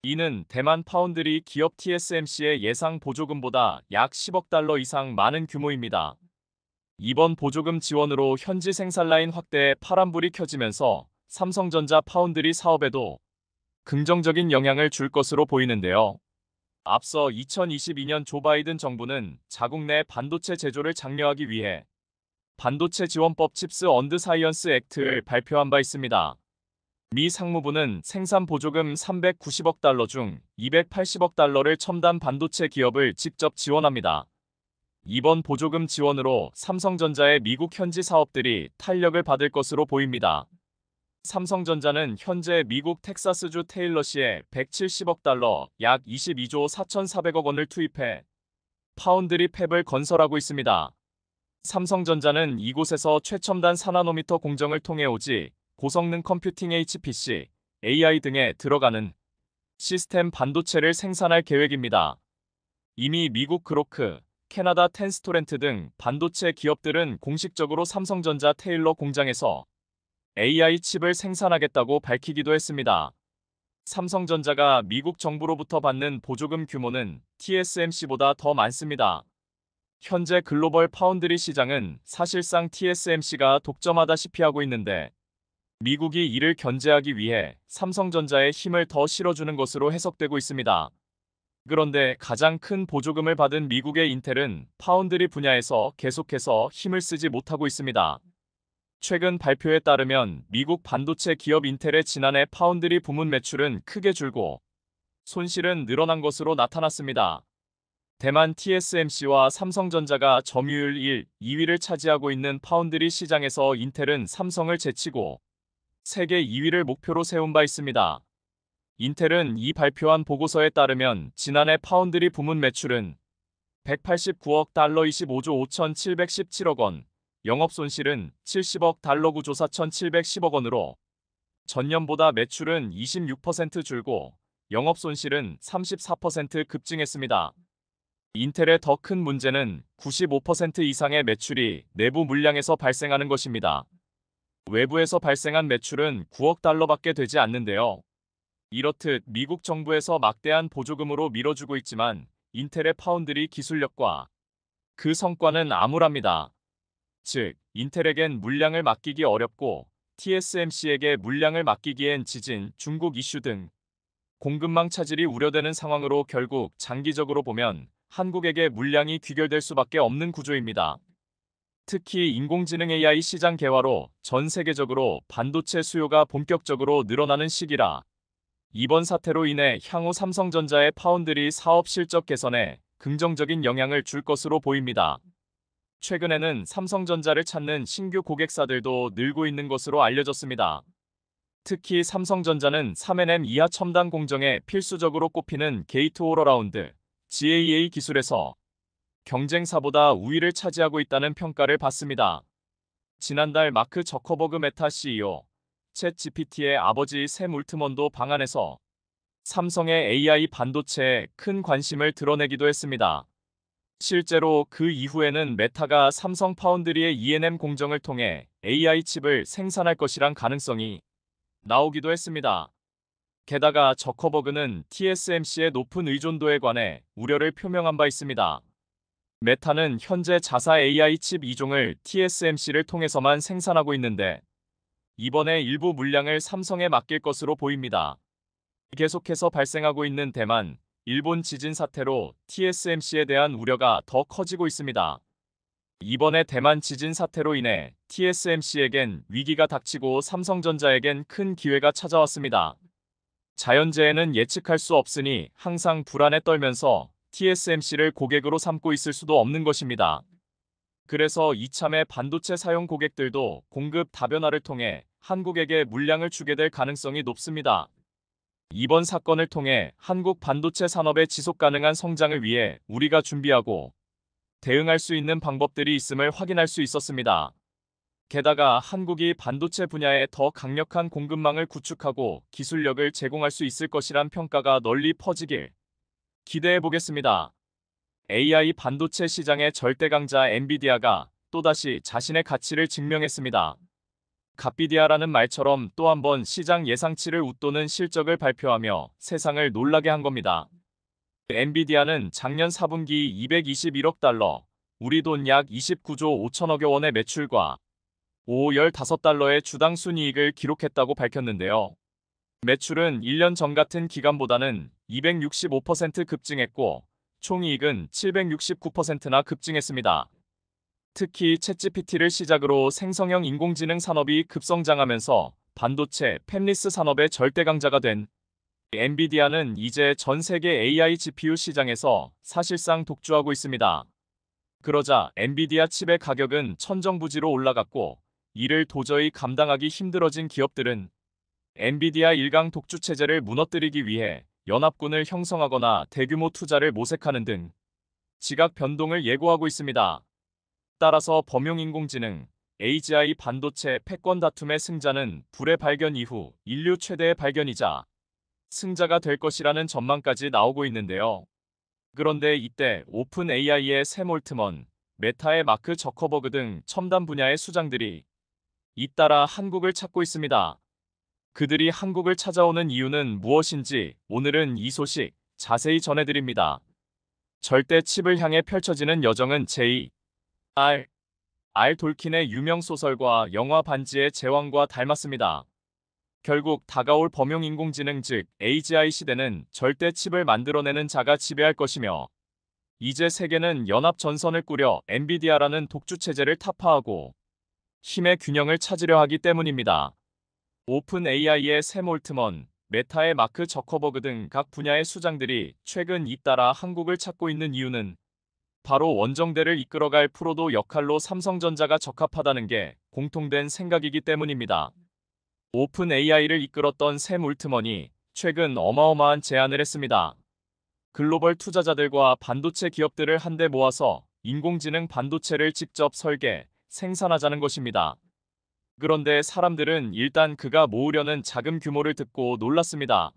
이는 대만 파운드리 기업 TSMC의 예상 보조금보다 약 10억 달러 이상 많은 규모입니다. 이번 보조금 지원으로 현지 생산라인 확대에 파란불이 켜지면서 삼성전자 파운드리 사업에도 긍정적인 영향을 줄 것으로 보이는데요. 앞서 2022년 조 바이든 정부는 자국 내 반도체 제조를 장려하기 위해 반도체 지원법 칩스 언드 사이언스 액트를 네. 발표한 바 있습니다. 미 상무부는 생산 보조금 390억 달러 중 280억 달러를 첨단 반도체 기업을 직접 지원합니다. 이번 보조금 지원으로 삼성전자의 미국 현지 사업들이 탄력을 받을 것으로 보입니다. 삼성전자는 현재 미국 텍사스주 테일러시에 170억 달러, 약 22조 4,400억 원을 투입해 파운드리 팹을 건설하고 있습니다. 삼성전자는 이곳에서 최첨단 산나노미터 공정을 통해 오지 고성능 컴퓨팅 HPC, AI 등에 들어가는 시스템 반도체를 생산할 계획입니다. 이미 미국 그로크, 캐나다 텐스토렌트 등 반도체 기업들은 공식적으로 삼성전자 테일러 공장에서 AI 칩을 생산하겠다고 밝히기도 했습니다. 삼성전자가 미국 정부로부터 받는 보조금 규모는 TSMC보다 더 많습니다. 현재 글로벌 파운드리 시장은 사실상 TSMC가 독점하다시피 하고 있는데 미국이 이를 견제하기 위해 삼성전자에 힘을 더 실어주는 것으로 해석되고 있습니다. 그런데 가장 큰 보조금을 받은 미국의 인텔은 파운드리 분야에서 계속해서 힘을 쓰지 못하고 있습니다. 최근 발표에 따르면 미국 반도체 기업 인텔의 지난해 파운드리 부문 매출은 크게 줄고 손실은 늘어난 것으로 나타났습니다. 대만 TSMC와 삼성전자가 점유율 1, 2위를 차지하고 있는 파운드리 시장에서 인텔은 삼성을 제치고 세계 2위를 목표로 세운 바 있습니다. 인텔은 이 발표한 보고서에 따르면 지난해 파운드리 부문 매출은 189억 달러 25조 5,717억 원, 영업 손실은 70억 달러 구조 4,710억 원으로 전년보다 매출은 26% 줄고 영업 손실은 34% 급증했습니다. 인텔의 더 큰 문제는 95% 이상의 매출이 내부 물량에서 발생하는 것입니다. 외부에서 발생한 매출은 9억 달러밖에 되지 않는데요. 이렇듯 미국 정부에서 막대한 보조금으로 밀어주고 있지만 인텔의 파운드리 기술력과 그 성과는 암울합니다. 즉, 인텔에겐 물량을 맡기기 어렵고 TSMC에게 물량을 맡기기엔 지진, 중국 이슈 등 공급망 차질이 우려되는 상황으로 결국 장기적으로 보면 한국에게 물량이 귀결될 수밖에 없는 구조입니다. 특히 인공지능 AI 시장 개화로 전 세계적으로 반도체 수요가 본격적으로 늘어나는 시기라 이번 사태로 인해 향후 삼성전자의 파운드리 사업 실적 개선에 긍정적인 영향을 줄 것으로 보입니다. 최근에는 삼성전자를 찾는 신규 고객사들도 늘고 있는 것으로 알려졌습니다. 특히 삼성전자는 3nm 이하 첨단 공정에 필수적으로 꼽히는 게이트 오러라운드 GAA 기술에서 경쟁사보다 우위를 차지하고 있다는 평가를 받습니다. 지난달 마크 저커버그 메타 CEO, 챗 GPT의 아버지 샘 울트먼도 방안에서 삼성의 AI 반도체에 큰 관심을 드러내기도 했습니다. 실제로 그 이후에는 메타가 삼성 파운드리의 E&M 공정을 통해 AI 칩을 생산할 것이란 가능성이 나오기도 했습니다. 게다가 저커버그는 TSMC의 높은 의존도에 관해 우려를 표명한 바 있습니다. 메타는 현재 자사 AI 칩 2종을 TSMC를 통해서만 생산하고 있는데 이번에 일부 물량을 삼성에 맡길 것으로 보입니다. 계속해서 발생하고 있는 대만, 일본 지진 사태로 TSMC에 대한 우려가 더 커지고 있습니다. 이번에 대만 지진 사태로 인해 TSMC에겐 위기가 닥치고 삼성전자에겐 큰 기회가 찾아왔습니다. 자연재해는 예측할 수 없으니 항상 불안에 떨면서 TSMC를 고객으로 삼고 있을 수도 없는 것입니다. 그래서 이참에 반도체 사용 고객들도 공급 다변화를 통해 한국에게 물량을 주게 될 가능성이 높습니다. 이번 사건을 통해 한국 반도체 산업의 지속 가능한 성장을 위해 우리가 준비하고 대응할 수 있는 방법들이 있음을 확인할 수 있었습니다. 게다가 한국이 반도체 분야에 더 강력한 공급망을 구축하고 기술력을 제공할 수 있을 것이란 평가가 널리 퍼지길 기대해 보겠습니다. AI 반도체 시장의 절대강자 엔비디아가 또다시 자신의 가치를 증명했습니다. 갑비디아라는 말처럼 또 한번 시장 예상치를 웃도는 실적을 발표하며 세상을 놀라게 한 겁니다. 엔비디아는 작년 4분기 221억 달러, 우리 돈 약 29조 5천억여 원의 매출과 오 15달러의 주당 순이익을 기록했다고 밝혔는데요. 매출은 1년 전 같은 기간보다는 265% 급증했고 총이익은 769%나 급증했습니다. 특히 챗GPT를 시작으로 생성형 인공지능 산업이 급성장하면서 반도체, 팹리스 산업의 절대 강자가 된 엔비디아는 이제 전 세계 AI GPU 시장에서 사실상 독주하고 있습니다. 그러자 엔비디아 칩의 가격은 천정부지로 올라갔고 이를 도저히 감당하기 힘들어진 기업들은 엔비디아 일강 독주 체제를 무너뜨리기 위해 연합군을 형성하거나 대규모 투자를 모색하는 등 지각 변동을 예고하고 있습니다. 따라서 범용인공지능, AGI 반도체 패권 다툼의 승자는 불의 발견 이후 인류 최대의 발견이자 승자가 될 것이라는 전망까지 나오고 있는데요. 그런데 이때 오픈 AI의 샘 올트먼, 메타의 마크 저커버그 등 첨단 분야의 수장들이 잇따라 한국을 찾고 있습니다. 그들이 한국을 찾아오는 이유는 무엇인지 오늘은 이 소식 자세히 전해드립니다. 절대 칩을 향해 펼쳐지는 여정은 제2 R R 돌킨의 유명 소설과 영화 반지의 제왕과 닮았습니다. 결국 다가올 범용 인공지능 즉 AGI 시대는 절대 칩을 만들어내는 자가 지배할 것이며 이제 세계는 연합 전선을 꾸려 엔비디아라는 독주 체제를 타파하고 힘의 균형을 찾으려 하기 때문입니다. 오픈 AI의 샘 올트먼, 메타의 마크 저커버그 등 각 분야의 수장들이 최근 잇따라 한국을 찾고 있는 이유는 바로 원정대를 이끌어갈 프로도 역할로 삼성전자가 적합하다는 게 공통된 생각이기 때문입니다. 오픈 AI를 이끌었던 샘 울트먼이 최근 어마어마한 제안을 했습니다. 글로벌 투자자들과 반도체 기업들을 한데 모아서 인공지능 반도체를 직접 설계, 생산하자는 것입니다. 그런데 사람들은 일단 그가 모으려는 자금 규모를 듣고 놀랐습니다.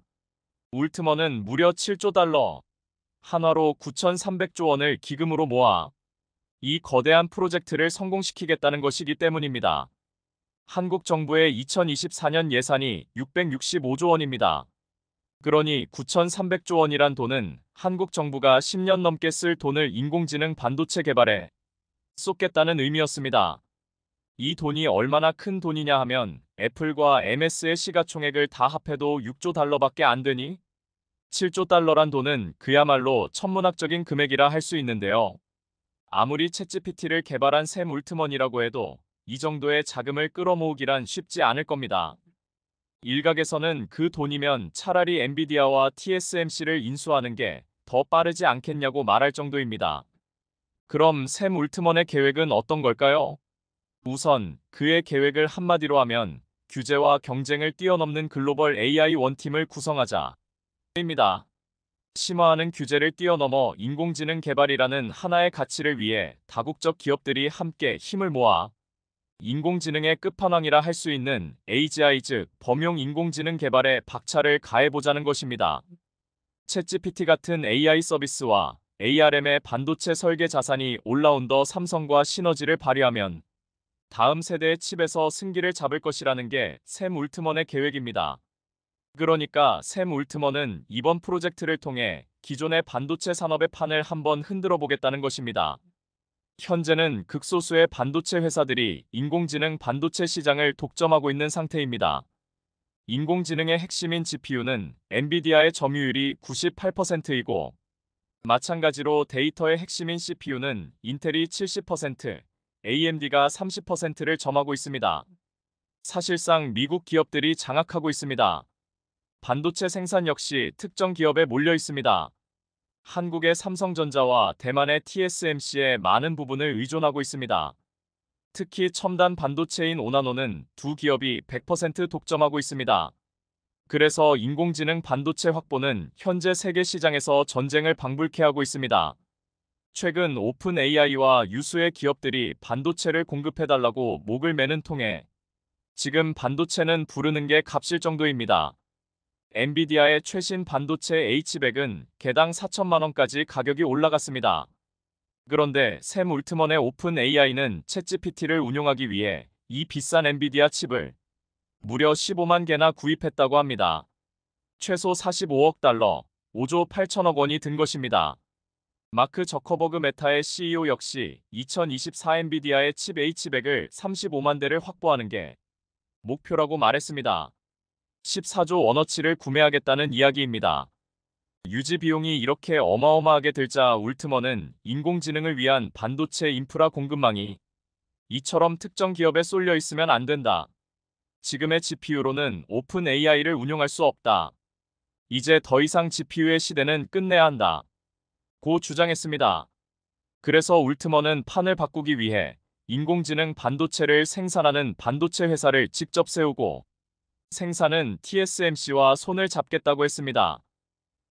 울트먼은 무려 7조 달러, 한화로 9,300조 원을 기금으로 모아 이 거대한 프로젝트를 성공시키겠다는 것이기 때문입니다. 한국 정부의 2024년 예산이 665조 원입니다. 그러니 9,300조 원이란 돈은 한국 정부가 10년 넘게 쓸 돈을 인공지능 반도체 개발에 쏟겠다는 의미였습니다. 이 돈이 얼마나 큰 돈이냐 하면 애플과 MS의 시가총액을 다 합해도 6조 달러밖에 안 되니 7조 달러란 돈은 그야말로 천문학적인 금액이라 할 수 있는데요. 아무리 챗GPT를 개발한 샘 울트먼이라고 해도 이 정도의 자금을 끌어모으기란 쉽지 않을 겁니다. 일각에서는 그 돈이면 차라리 엔비디아와 TSMC를 인수하는 게 더 빠르지 않겠냐고 말할 정도입니다. 그럼 샘 울트먼의 계획은 어떤 걸까요? 우선 그의 계획을 한마디로 하면 규제와 경쟁을 뛰어넘는 글로벌 AI 원팀을 구성하자 입니다. 심화하는 규제를 뛰어넘어 인공지능 개발이라는 하나의 가치를 위해 다국적 기업들이 함께 힘을 모아 인공지능의 끝판왕이라 할 수 있는 AGI 즉 범용 인공지능 개발에 박차를 가해보자는 것입니다. 챗GPT 같은 AI 서비스와 ARM의 반도체 설계 자산이 올라온더 삼성과 시너지를 발휘하면 다음 세대의 칩에서 승기를 잡을 것이라는 게 샘 울트먼의 계획입니다. 그러니까 샘 울트먼은 이번 프로젝트를 통해 기존의 반도체 산업의 판을 한번 흔들어 보겠다는 것입니다. 현재는 극소수의 반도체 회사들이 인공지능 반도체 시장을 독점하고 있는 상태입니다. 인공지능의 핵심인 GPU는 엔비디아의 점유율이 98%이고 마찬가지로 데이터의 핵심인 CPU는 인텔이 70%, AMD가 30%를 점하고 있습니다. 사실상 미국 기업들이 장악하고 있습니다. 반도체 생산 역시 특정 기업에 몰려 있습니다. 한국의 삼성전자와 대만의 TSMC에 많은 부분을 의존하고 있습니다. 특히 첨단 반도체인 오나노는 두 기업이 100% 독점하고 있습니다. 그래서 인공지능 반도체 확보는 현재 세계 시장에서 전쟁을 방불케 하고 있습니다. 최근 오픈 AI와 유수의 기업들이 반도체를 공급해달라고 목을 매는 통에 지금 반도체는 부르는 게 값일 정도입니다. 엔비디아의 최신 반도체 H100은 개당 4천만원까지 가격이 올라갔습니다. 그런데 샘 울트먼의 오픈 AI는 채 g p t 를 운용하기 위해 이 비싼 엔비디아 칩을 무려 15만 개나 구입했다고 합니다. 최소 45억 달러, 5조 8천억 원이 든 것입니다. 마크 저커버그 메타의 CEO 역시 2024 엔비디아의 칩 H100을 35만 대를 확보하는 게 목표라고 말했습니다. 14조 원어치를 구매하겠다는 이야기입니다. 유지 비용이 이렇게 어마어마하게 들자 울트머는 인공지능을 위한 반도체 인프라 공급망이 이처럼 특정 기업에 쏠려 있으면 안 된다. 지금의 GPU로는 오픈 AI를 운영할수 없다. 이제 더 이상 GPU의 시대는 끝내야 한다. 고 주장했습니다. 그래서 울트머는 판을 바꾸기 위해 인공지능 반도체를 생산하는 반도체 회사를 직접 세우고 생산은 TSMC와 손을 잡겠다고 했습니다.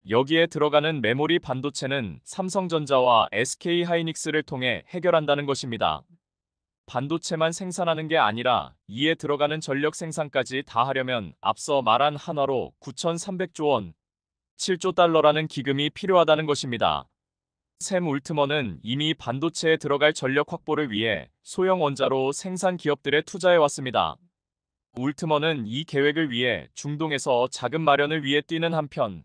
여기에 들어가는 메모리 반도체는 삼성전자와 SK하이닉스를 통해 해결한다는 것입니다. 반도체만 생산하는 게 아니라 이에 들어가는 전력 생산까지 다 하려면 앞서 말한 한화로 9,300조 원, 7조 달러라는 기금이 필요하다는 것입니다. 샘 울트먼은 이미 반도체에 들어갈 전력 확보를 위해 소형 원자로 생산 기업들에 투자해왔습니다. 울트먼은 이 계획을 위해 중동에서 자금 마련을 위해 뛰는 한편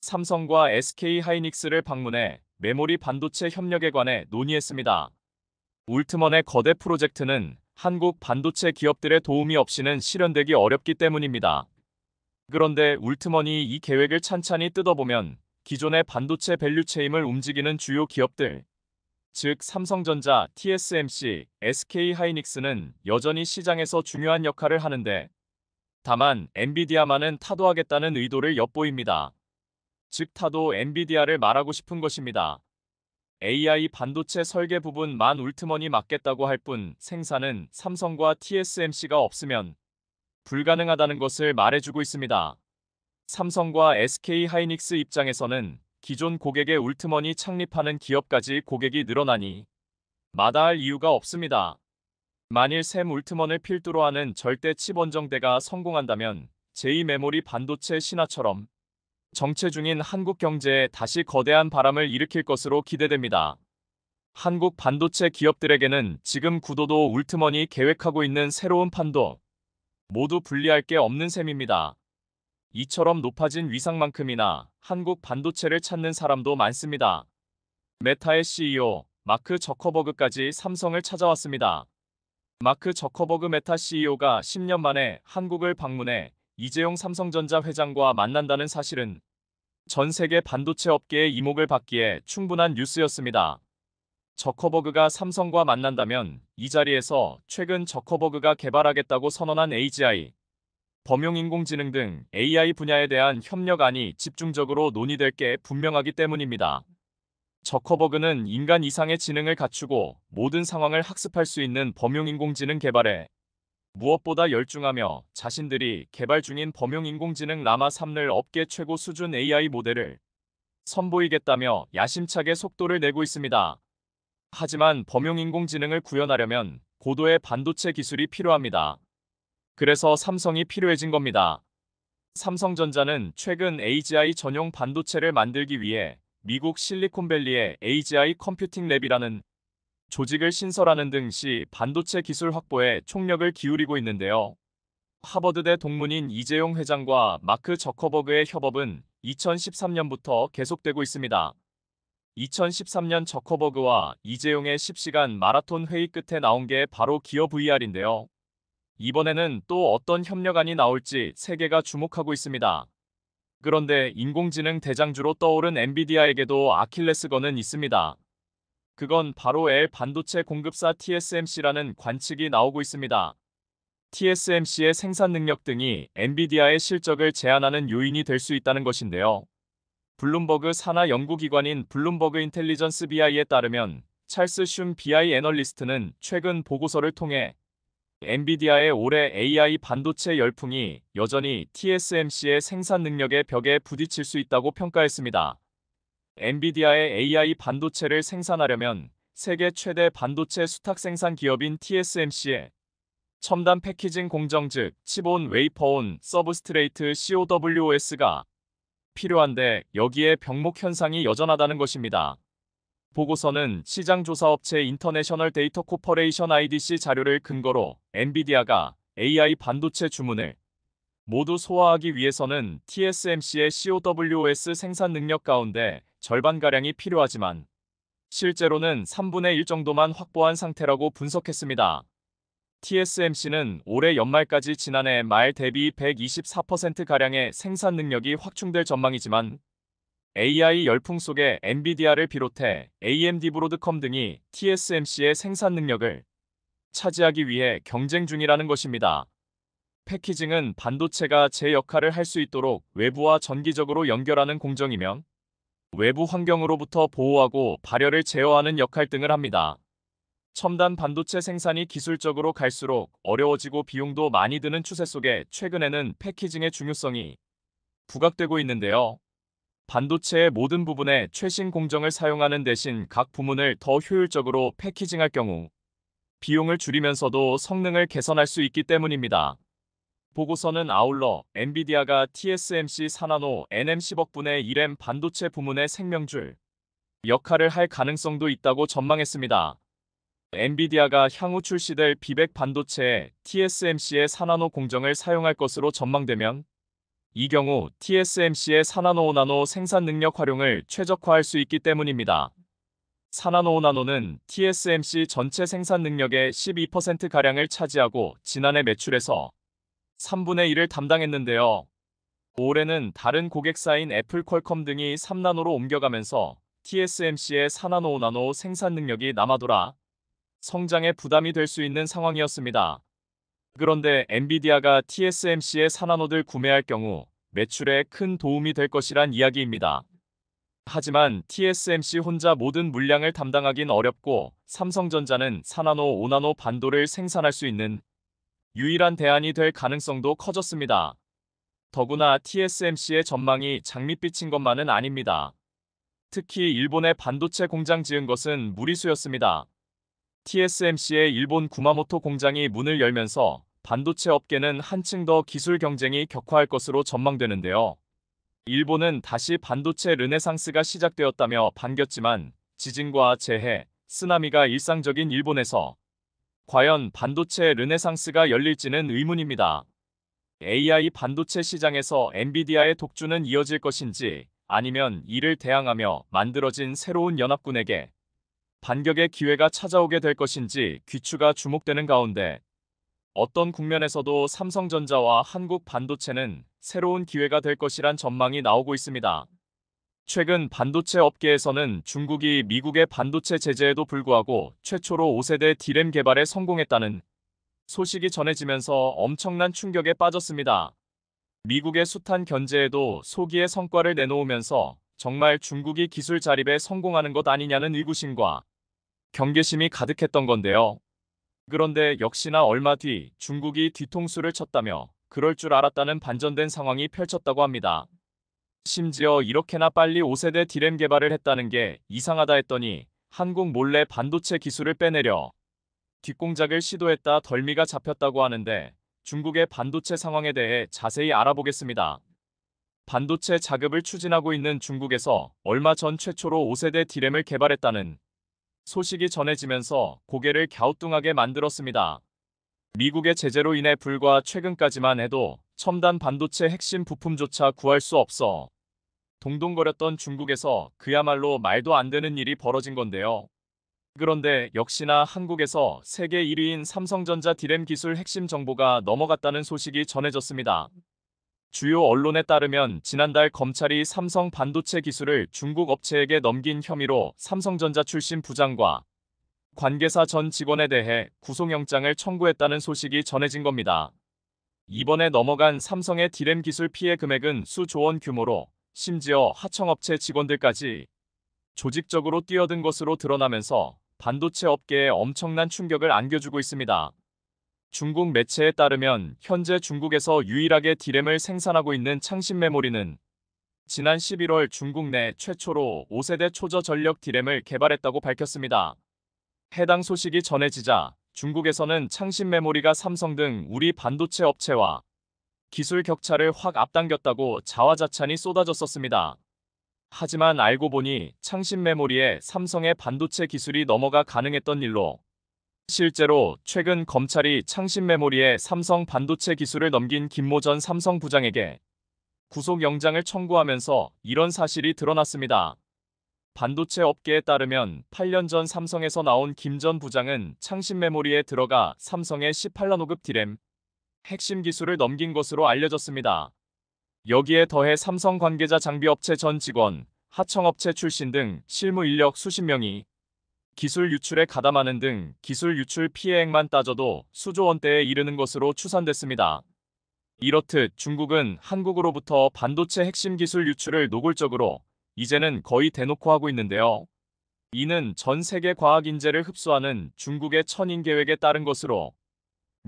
삼성과 SK 하이닉스를 방문해 메모리 반도체 협력에 관해 논의했습니다. 울트먼의 거대 프로젝트는 한국 반도체 기업들의 도움이 없이는 실현되기 어렵기 때문입니다. 그런데 울트먼이 이 계획을 찬찬히 뜯어보면 기존의 반도체 밸류체임을 움직이는 주요 기업들, 즉 삼성전자, TSMC, SK하이닉스는 여전히 시장에서 중요한 역할을 하는데 다만 엔비디아만은 타도하겠다는 의도를 엿보입니다. 즉 타도 엔비디아를 말하고 싶은 것입니다. AI 반도체 설계 부분만 울트먼이 맡겠다고 할 뿐 생산은 삼성과 TSMC가 없으면 불가능하다는 것을 말해주고 있습니다. 삼성과 SK 하이닉스 입장에서는 기존 고객의 울트먼이 창립하는 기업까지 고객이 늘어나니 마다할 이유가 없습니다. 만일 샘 울트먼을 필두로 하는 절대 칩 원정대가 성공한다면 제2 메모리 반도체 신화처럼 정체 중인 한국 경제에 다시 거대한 바람을 일으킬 것으로 기대됩니다. 한국 반도체 기업들에게는 지금 구도도 울트머니 계획하고 있는 새로운 판도 모두 분리할 게 없는 셈입니다. 이처럼 높아진 위상만큼이나 한국 반도체를 찾는 사람도 많습니다. 메타의 CEO 마크 저커버그까지 삼성을 찾아왔습니다. 마크 저커버그 메타 CEO가 10년 만에 한국을 방문해 이재용 삼성전자 회장과 만난다는 사실은 전 세계 반도체 업계의 이목을 받기에 충분한 뉴스였습니다. 저커버그가 삼성과 만난다면 이 자리에서 최근 저커버그가 개발하겠다고 선언한 AGI, 범용인공지능 등 AI 분야에 대한 협력안이 집중적으로 논의될 게 분명하기 때문입니다. 저커버그는 인간 이상의 지능을 갖추고 모든 상황을 학습할 수 있는 범용인공지능 개발에 무엇보다 열중하며 자신들이 개발 중인 범용 인공지능 라마 3를 업계 최고 수준 AI 모델을 선보이겠다며 야심차게 속도를 내고 있습니다. 하지만 범용 인공지능을 구현하려면 고도의 반도체 기술이 필요합니다. 그래서 삼성이 필요해진 겁니다. 삼성전자는 최근 AGI 전용 반도체를 만들기 위해 미국 실리콘밸리의 AGI 컴퓨팅 랩이라는 조직을 신설하는 등 시 반도체 기술 확보에 총력을 기울이고 있는데요. 하버드대 동문인 이재용 회장과 마크 저커버그의 협업은 2013년부터 계속되고 있습니다. 2013년 저커버그와 이재용의 10시간 마라톤 회의 끝에 나온 게 바로 기어 VR인데요. 이번에는 또 어떤 협력안이 나올지 세계가 주목하고 있습니다. 그런데 인공지능 대장주로 떠오른 엔비디아에게도 아킬레스건은 있습니다. 그건 바로 엘 반도체 공급사 TSMC라는 관측이 나오고 있습니다. TSMC의 생산 능력 등이 엔비디아의 실적을 제한하는 요인이 될 수 있다는 것인데요. 블룸버그 산하 연구기관인 블룸버그 인텔리전스 BI에 따르면 찰스 슘 BI 애널리스트는 최근 보고서를 통해 엔비디아의 올해 AI 반도체 열풍이 여전히 TSMC의 생산 능력의 벽에 부딪힐 수 있다고 평가했습니다. 엔비디아의 AI 반도체를 생산하려면 세계 최대 반도체 수탁 생산 기업인 TSMC에 첨단 패키징 공정 즉 칩온 웨이퍼온 서브스트레이트 c o w s 가 필요한데 여기에 병목 현상이 여전하다는 것입니다. 보고서는 시장조사업체 인터내셔널 데이터 코퍼레이션 IDC 자료를 근거로 엔비디아가 AI 반도체 주문을 모두 소화하기 위해서는 TSMC의 COWS 생산 능력 가운데 절반가량이 필요하지만 실제로는 3분의 1 정도만 확보한 상태라고 분석했습니다. TSMC는 올해 연말까지 지난해 말 대비 124%가량의 생산 능력이 확충될 전망이지만 AI 열풍 속에 엔비디아를 비롯해 AMD 브로드컴 등이 TSMC의 생산 능력을 차지하기 위해 경쟁 중이라는 것입니다. 패키징은 반도체가 제 역할을 할 수 있도록 외부와 전기적으로 연결하는 공정이며 외부 환경으로부터 보호하고 발열을 제어하는 역할 등을 합니다. 첨단 반도체 생산이 기술적으로 갈수록 어려워지고 비용도 많이 드는 추세 속에 최근에는 패키징의 중요성이 부각되고 있는데요. 반도체의 모든 부분에 최신 공정을 사용하는 대신 각 부문을 더 효율적으로 패키징할 경우 비용을 줄이면서도 성능을 개선할 수 있기 때문입니다. 보고서는 아울러 엔비디아가 TSMC 산나노 NM10억분의 1M 반도체 부문의 생명줄 역할을 할 가능성도 있다고 전망했습니다. 엔비디아가 향후 출시될 비백 반도체에 TSMC의 산나노 공정을 사용할 것으로 전망되면 이 경우 TSMC의 산나노 나노 생산 능력 활용을 최적화할 수 있기 때문입니다. 산나노 나노는 TSMC 전체 생산 능력의 12%가량을 차지하고 지난해 매출에서 3분의 1을 담당했는데요. 올해는 다른 고객사인 애플 퀄컴 등이 3나노로 옮겨가면서 TSMC의 4나노 5나노 생산 능력이 남아돌아 성장에 부담이 될 수 있는 상황이었습니다. 그런데 엔비디아가 TSMC의 4나노를 구매할 경우 매출에 큰 도움이 될 것이란 이야기입니다. 하지만 TSMC 혼자 모든 물량을 담당하긴 어렵고 삼성전자는 4나노 5나노 반도를 생산할 수 있는 유일한 대안이 될 가능성도 커졌습니다. 더구나 TSMC의 전망이 장밋빛인 것만은 아닙니다. 특히 일본의 반도체 공장 지은 것은 무리수였습니다. TSMC의 일본 구마모토 공장이 문을 열면서 반도체 업계는 한층 더 기술 경쟁이 격화할 것으로 전망되는데요. 일본은 다시 반도체 르네상스가 시작되었다며 반겼지만 지진과 재해, 쓰나미가 일상적인 일본에서 과연 반도체 르네상스가 열릴지는 의문입니다. AI 반도체 시장에서 엔비디아의 독주는 이어질 것인지 아니면 이를 대항하며 만들어진 새로운 연합군에게 반격의 기회가 찾아오게 될 것인지 귀추가 주목되는 가운데 어떤 국면에서도 삼성전자와 한국 반도체는 새로운 기회가 될 것이란 전망이 나오고 있습니다. 최근 반도체 업계에서는 중국이 미국의 반도체 제재에도 불구하고 최초로 5세대 디램 개발에 성공했다는 소식이 전해지면서 엄청난 충격에 빠졌습니다. 미국의 숱한 견제에도 소기의 성과를 내놓으면서 정말 중국이 기술 자립에 성공하는 것 아니냐는 의구심과 경계심이 가득했던 건데요. 그런데 역시나 얼마 뒤 중국이 뒤통수를 쳤다며 그럴 줄 알았다는 반전된 상황이 펼쳤다고 합니다. 심지어 이렇게나 빨리 5세대 디램 개발을 했다는 게 이상하다 했더니 한국 몰래 반도체 기술을 빼내려 뒷공작을 시도했다 덜미가 잡혔다고 하는데 중국의 반도체 상황에 대해 자세히 알아보겠습니다. 반도체 자급을 추진하고 있는 중국에서 얼마 전 최초로 5세대 디램을 개발했다는 소식이 전해지면서 고개를 갸우뚱하게 만들었습니다. 미국의 제재로 인해 불과 최근까지만 해도 첨단 반도체 핵심 부품조차 구할 수 없어 동동거렸던 중국에서 그야말로 말도 안 되는 일이 벌어진 건데요. 그런데 역시나 한국에서 세계 1위인 삼성전자 디램 기술 핵심 정보가 넘어갔다는 소식이 전해졌습니다. 주요 언론에 따르면 지난달 검찰이 삼성 반도체 기술을 중국 업체에게 넘긴 혐의로 삼성전자 출신 부장과 관계사 전 직원에 대해 구속영장을 청구했다는 소식이 전해진 겁니다. 이번에 넘어간 삼성의 디램 기술 피해 금액은 수조원 규모로 심지어 하청업체 직원들까지 조직적으로 뛰어든 것으로 드러나면서 반도체 업계에 엄청난 충격을 안겨주고 있습니다. 중국 매체에 따르면 현재 중국에서 유일하게 디램을 생산하고 있는 창신 메모리는 지난 11월 중국 내 최초로 5세대 초저 전력 디램을 개발했다고 밝혔습니다. 해당 소식이 전해지자 중국에서는 창신 메모리가 삼성 등 우리 반도체 업체와 기술 격차를 확 앞당겼다고 자화자찬이 쏟아졌었습니다. 하지만 알고 보니 창신 메모리에 삼성의 반도체 기술이 넘어가 가능했던 일로 실제로 최근 검찰이 창신 메모리에 삼성 반도체 기술을 넘긴 김모 전 삼성 부장에게 구속영장을 청구하면서 이런 사실이 드러났습니다. 반도체 업계에 따르면 8년 전 삼성에서 나온 김 전 부장은 창신 메모리에 들어가 삼성의 18나노급 디램 핵심 기술을 넘긴 것으로 알려졌습니다. 여기에 더해 삼성 관계자 장비업체 전 직원, 하청업체 출신 등 실무 인력 수십 명이 기술 유출에 가담하는 등 기술 유출 피해액만 따져도 수조 원대에 이르는 것으로 추산됐습니다. 이렇듯 중국은 한국으로부터 반도체 핵심 기술 유출을 노골적으로 이제는 거의 대놓고 하고 있는데요. 이는 전 세계 과학 인재를 흡수하는 중국의 천인 계획에 따른 것으로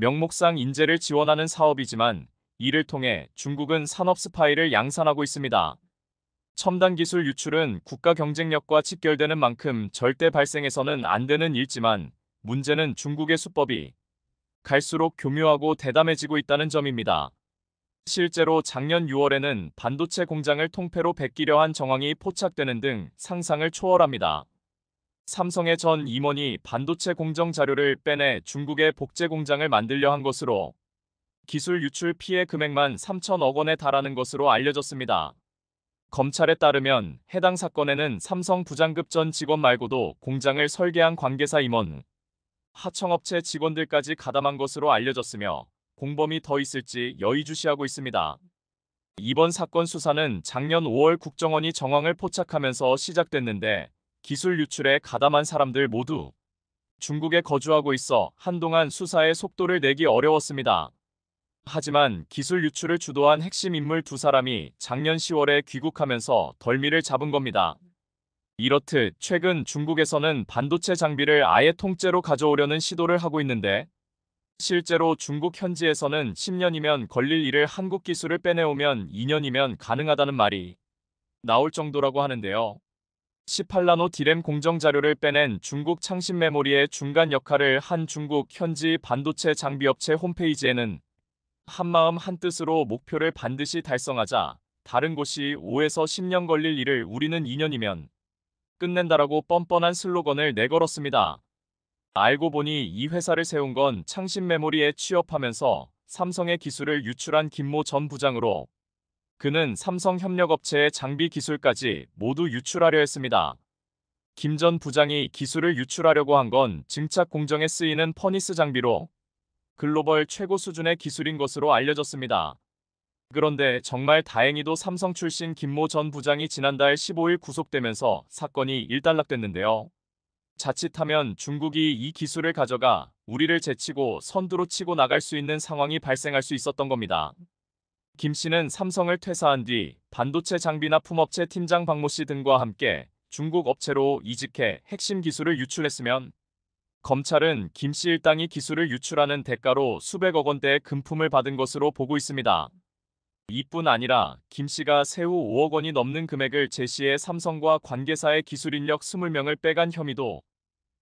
명목상 인재를 지원하는 사업이지만 이를 통해 중국은 산업 스파이를 양산하고 있습니다. 첨단 기술 유출은 국가 경쟁력과 직결되는 만큼 절대 발생해서는 안 되는 일지만 문제는 중국의 수법이 갈수록 교묘하고 대담해지고 있다는 점입니다. 실제로 작년 6월에는 반도체 공장을 통폐로 베끼려 한 정황이 포착되는 등 상상을 초월합니다. 삼성의 전 임원이 반도체 공정 자료를 빼내 중국의 복제 공장을 만들려 한 것으로 기술 유출 피해 금액만 3천억 원에 달하는 것으로 알려졌습니다. 검찰에 따르면 해당 사건에는 삼성 부장급 전 직원 말고도 공장을 설계한 관계사 임원, 하청업체 직원들까지 가담한 것으로 알려졌으며 공범이 더 있을지 여의주시하고 있습니다. 이번 사건 수사는 작년 5월 국정원이 정황을 포착하면서 시작됐는데 기술 유출에 가담한 사람들 모두 중국에 거주하고 있어 한동안 수사의 속도를 내기 어려웠습니다. 하지만 기술 유출을 주도한 핵심 인물 두 사람이 작년 10월에 귀국하면서 덜미를 잡은 겁니다. 이렇듯 최근 중국에서는 반도체 장비를 아예 통째로 가져오려는 시도를 하고 있는데 실제로 중국 현지에서는 10년이면 걸릴 일을 한국 기술을 빼내오면 2년이면 가능하다는 말이 나올 정도라고 하는데요. 18나노 디램 공정 자료를 빼낸 중국 창신 메모리의 중간 역할을 한 중국 현지 반도체 장비업체 홈페이지에는 한마음 한뜻으로 목표를 반드시 달성하자 다른 곳이 5에서 10년 걸릴 일을 우리는 2년이면 끝낸다라고 뻔뻔한 슬로건을 내걸었습니다. 알고 보니 이 회사를 세운 건 창신 메모리에 취업하면서 삼성의 기술을 유출한 김모 전 부장으로 그는 삼성 협력업체의 장비 기술까지 모두 유출하려 했습니다. 김 전 부장이 기술을 유출하려고 한 건 증착 공정에 쓰이는 퍼니스 장비로 글로벌 최고 수준의 기술인 것으로 알려졌습니다. 그런데 정말 다행히도 삼성 출신 김 모 전 부장이 지난달 15일 구속되면서 사건이 일단락됐는데요. 자칫하면 중국이 이 기술을 가져가 우리를 제치고 선두로 치고 나갈 수 있는 상황이 발생할 수 있었던 겁니다. 김 씨는 삼성을 퇴사한 뒤 반도체 장비나 품업체 팀장 박모 씨 등과 함께 중국 업체로 이직해 핵심 기술을 유출했으면 검찰은 김씨 일당이 기술을 유출하는 대가로 수백억 원대의 금품을 받은 것으로 보고 있습니다. 이뿐 아니라 김 씨가 세후 5억 원이 넘는 금액을 제시해 삼성과 관계사의 기술 인력 20명을 빼간 혐의도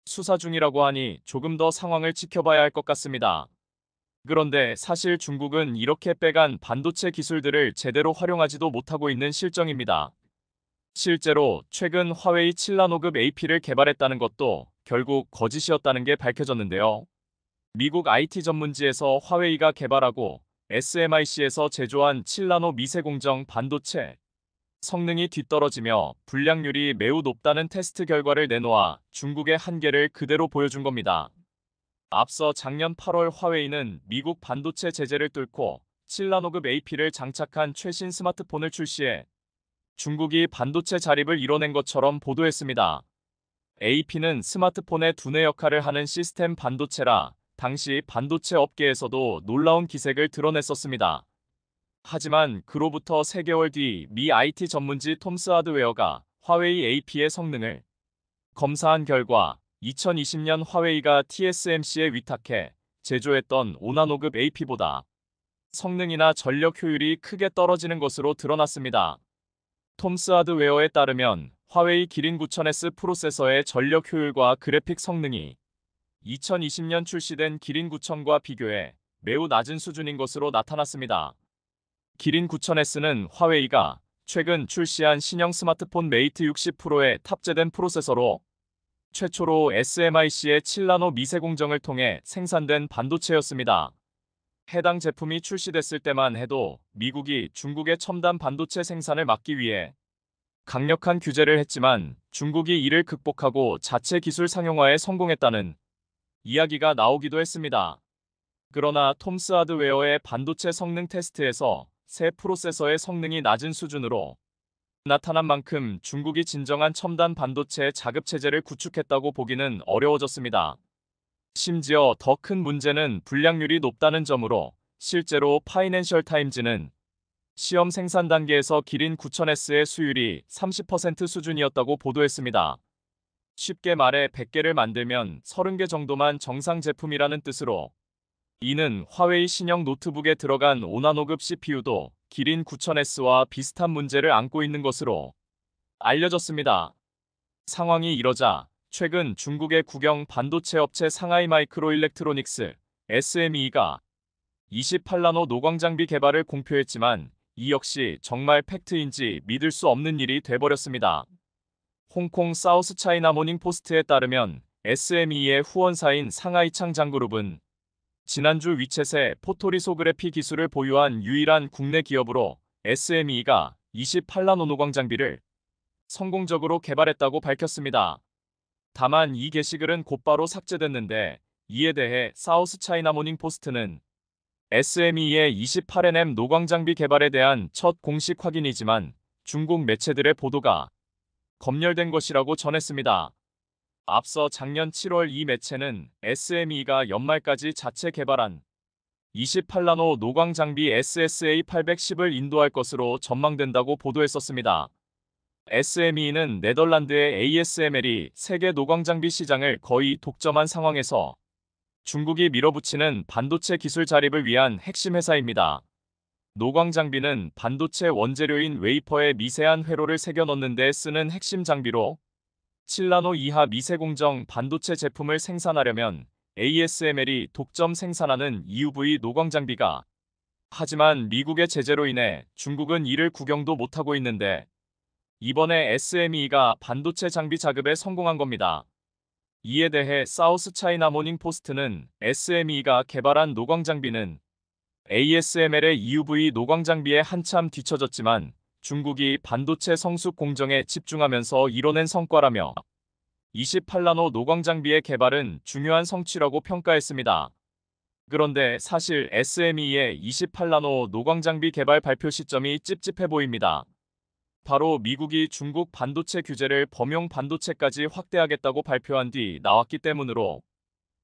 수사 중이라고 하니 조금 더 상황을 지켜봐야 할 것 같습니다. 그런데 사실 중국은 이렇게 빼간 반도체 기술들을 제대로 활용하지도 못하고 있는 실정입니다. 실제로 최근 화웨이 7나노급 AP를 개발했다는 것도 결국 거짓이었다는 게 밝혀졌는데요. 미국 IT 전문지에서 화웨이가 개발하고 SMIC에서 제조한 7나노 미세공정 반도체 성능이 뒤떨어지며 불량률이 매우 높다는 테스트 결과를 내놓아 중국의 한계를 그대로 보여준 겁니다. 앞서 작년 8월 화웨이는 미국 반도체 제재를 뚫고 7라노급 AP를 장착한 최신 스마트폰을 출시해 중국이 반도체 자립을 이뤄낸 것처럼 보도했습니다. AP는 스마트폰의 두뇌 역할을 하는 시스템 반도체라 당시 반도체 업계에서도 놀라운 기색을 드러냈었습니다. 하지만 그로부터 3개월 뒤 미 IT 전문지 톰스 하드웨어가 화웨이 AP의 성능을 검사한 결과 2020년 화웨이가 TSMC에 위탁해 제조했던 오나노급 AP보다 성능이나 전력 효율이 크게 떨어지는 것으로 드러났습니다. 톰스 하드웨어에 따르면 화웨이 기린 9000S 프로세서의 전력 효율과 그래픽 성능이 2020년 출시된 기린 9000과 비교해 매우 낮은 수준인 것으로 나타났습니다. 기린 9000S는 화웨이가 최근 출시한 신형 스마트폰 메이트 60 프로에 탑재된 프로세서로 최초로 SMIC의 칠나노 미세 공정을 통해 생산된 반도체였습니다. 해당 제품이 출시됐을 때만 해도 미국이 중국의 첨단 반도체 생산을 막기 위해 강력한 규제를 했지만 중국이 이를 극복하고 자체 기술 상용화에 성공했다는 이야기가 나오기도 했습니다. 그러나 톰스 하드웨어의 반도체 성능 테스트에서 새 프로세서의 성능이 낮은 수준으로 나타난 만큼 중국이 진정한 첨단 반도체 자급체제를 구축했다고 보기는 어려워졌습니다. 심지어 더 큰 문제는 불량률이 높다는 점으로 실제로 파이낸셜 타임즈는 시험 생산 단계에서 기린 9000S의 수율이 30% 수준이었다고 보도했습니다. 쉽게 말해 100개를 만들면 30개 정도만 정상 제품이라는 뜻으로 이는 화웨이 신형 노트북에 들어간 5나노급 CPU도 기린 9000S와 비슷한 문제를 안고 있는 것으로 알려졌습니다. 상황이 이러자 최근 중국의 국영 반도체 업체 상하이 마이크로 일렉트로닉스 SME가 28나노 노광장비 개발을 공표했지만 이 역시 정말 팩트인지 믿을 수 없는 일이 돼버렸습니다. 홍콩 사우스 차이나 모닝 포스트에 따르면 SME의 후원사인 상하이 창장그룹은 지난주 위챗에 포토리소그래피 기술을 보유한 유일한 국내 기업으로 SME가 28라 노노광 장비를 성공적으로 개발했다고 밝혔습니다. 다만 이 게시글은 곧바로 삭제됐는데 이에 대해 사우스 차이나 모닝 포스트는 SME의 28nm 노광 장비 개발에 대한 첫 공식 확인이지만 중국 매체들의 보도가 검열된 것이라고 전했습니다. 앞서 작년 7월 이 매체는 SME가 연말까지 자체 개발한 28나노 노광 장비 SSA 810을 인도할 것으로 전망된다고 보도했었습니다. SME는 네덜란드의 ASML이 세계 노광 장비 시장을 거의 독점한 상황에서 중국이 밀어붙이는 반도체 기술 자립을 위한 핵심 회사입니다. 노광 장비는 반도체 원재료인 웨이퍼에 미세한 회로를 새겨 넣는 데 쓰는 핵심 장비로 7나노 이하 미세공정 반도체 제품을 생산하려면 ASML이 독점 생산하는 EUV 노광 장비가 하지만 미국의 제재로 인해 중국은 이를 구경도 못하고 있는데 이번에 SME가 반도체 장비 자급에 성공한 겁니다. 이에 대해 사우스 차이나 모닝 포스트는 SME가 개발한 노광 장비는 ASML의 EUV 노광 장비에 한참 뒤처졌지만 중국이 반도체 성숙 공정에 집중하면서 이뤄낸 성과라며 28나노 노광 장비의 개발은 중요한 성취라고 평가했습니다. 그런데 사실 SME의 28나노 노광 장비 개발 발표 시점이 찝찝해 보입니다. 바로 미국이 중국 반도체 규제를 범용 반도체까지 확대하겠다고 발표한 뒤 나왔기 때문으로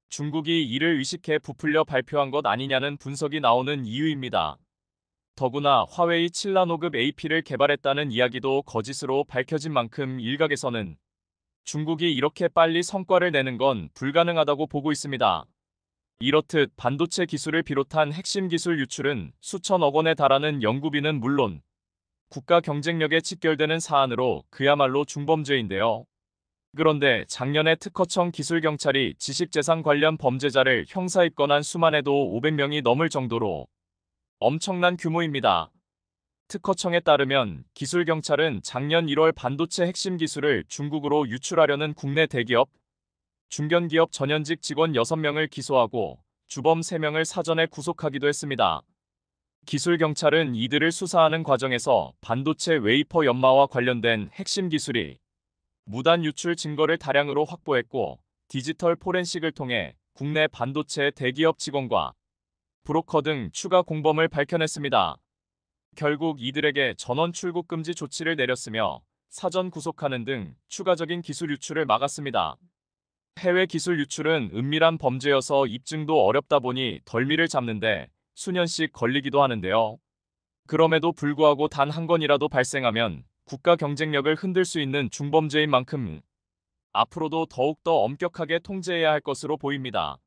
중국이 이를 의식해 부풀려 발표한 것 아니냐는 분석이 나오는 이유입니다. 더구나 화웨이 칠라노급 AP를 개발했다는 이야기도 거짓으로 밝혀진 만큼 일각에서는 중국이 이렇게 빨리 성과를 내는 건 불가능하다고 보고 있습니다. 이렇듯 반도체 기술을 비롯한 핵심 기술 유출은 수천억 원에 달하는 연구비는 물론 국가 경쟁력에 직결되는 사안으로 그야말로 중범죄인데요. 그런데 작년에 특허청 기술경찰이 지식재산 관련 범죄자를 형사입건한 수만 해도 500명이 넘을 정도로 엄청난 규모입니다. 특허청에 따르면 기술경찰은 작년 1월 반도체 핵심 기술을 중국으로 유출하려는 국내 대기업, 중견기업 전현직 직원 6명을 기소하고 주범 3명을 사전에 구속하기도 했습니다. 기술경찰은 이들을 수사하는 과정에서 반도체 웨이퍼 연마와 관련된 핵심 기술이 무단 유출 증거를 다량으로 확보했고 디지털 포렌식을 통해 국내 반도체 대기업 직원과 브로커 등 추가 공범을 밝혀냈습니다. 결국 이들에게 전원 출국 금지 조치를 내렸으며 사전 구속하는 등 추가적인 기술 유출을 막았습니다. 해외 기술 유출은 은밀한 범죄여서 입증도 어렵다 보니 덜미를 잡는데 수년씩 걸리기도 하는데요. 그럼에도 불구하고 단 한 건이라도 발생하면 국가 경쟁력을 흔들 수 있는 중범죄인 만큼 앞으로도 더욱더 엄격하게 통제해야 할 것으로 보입니다.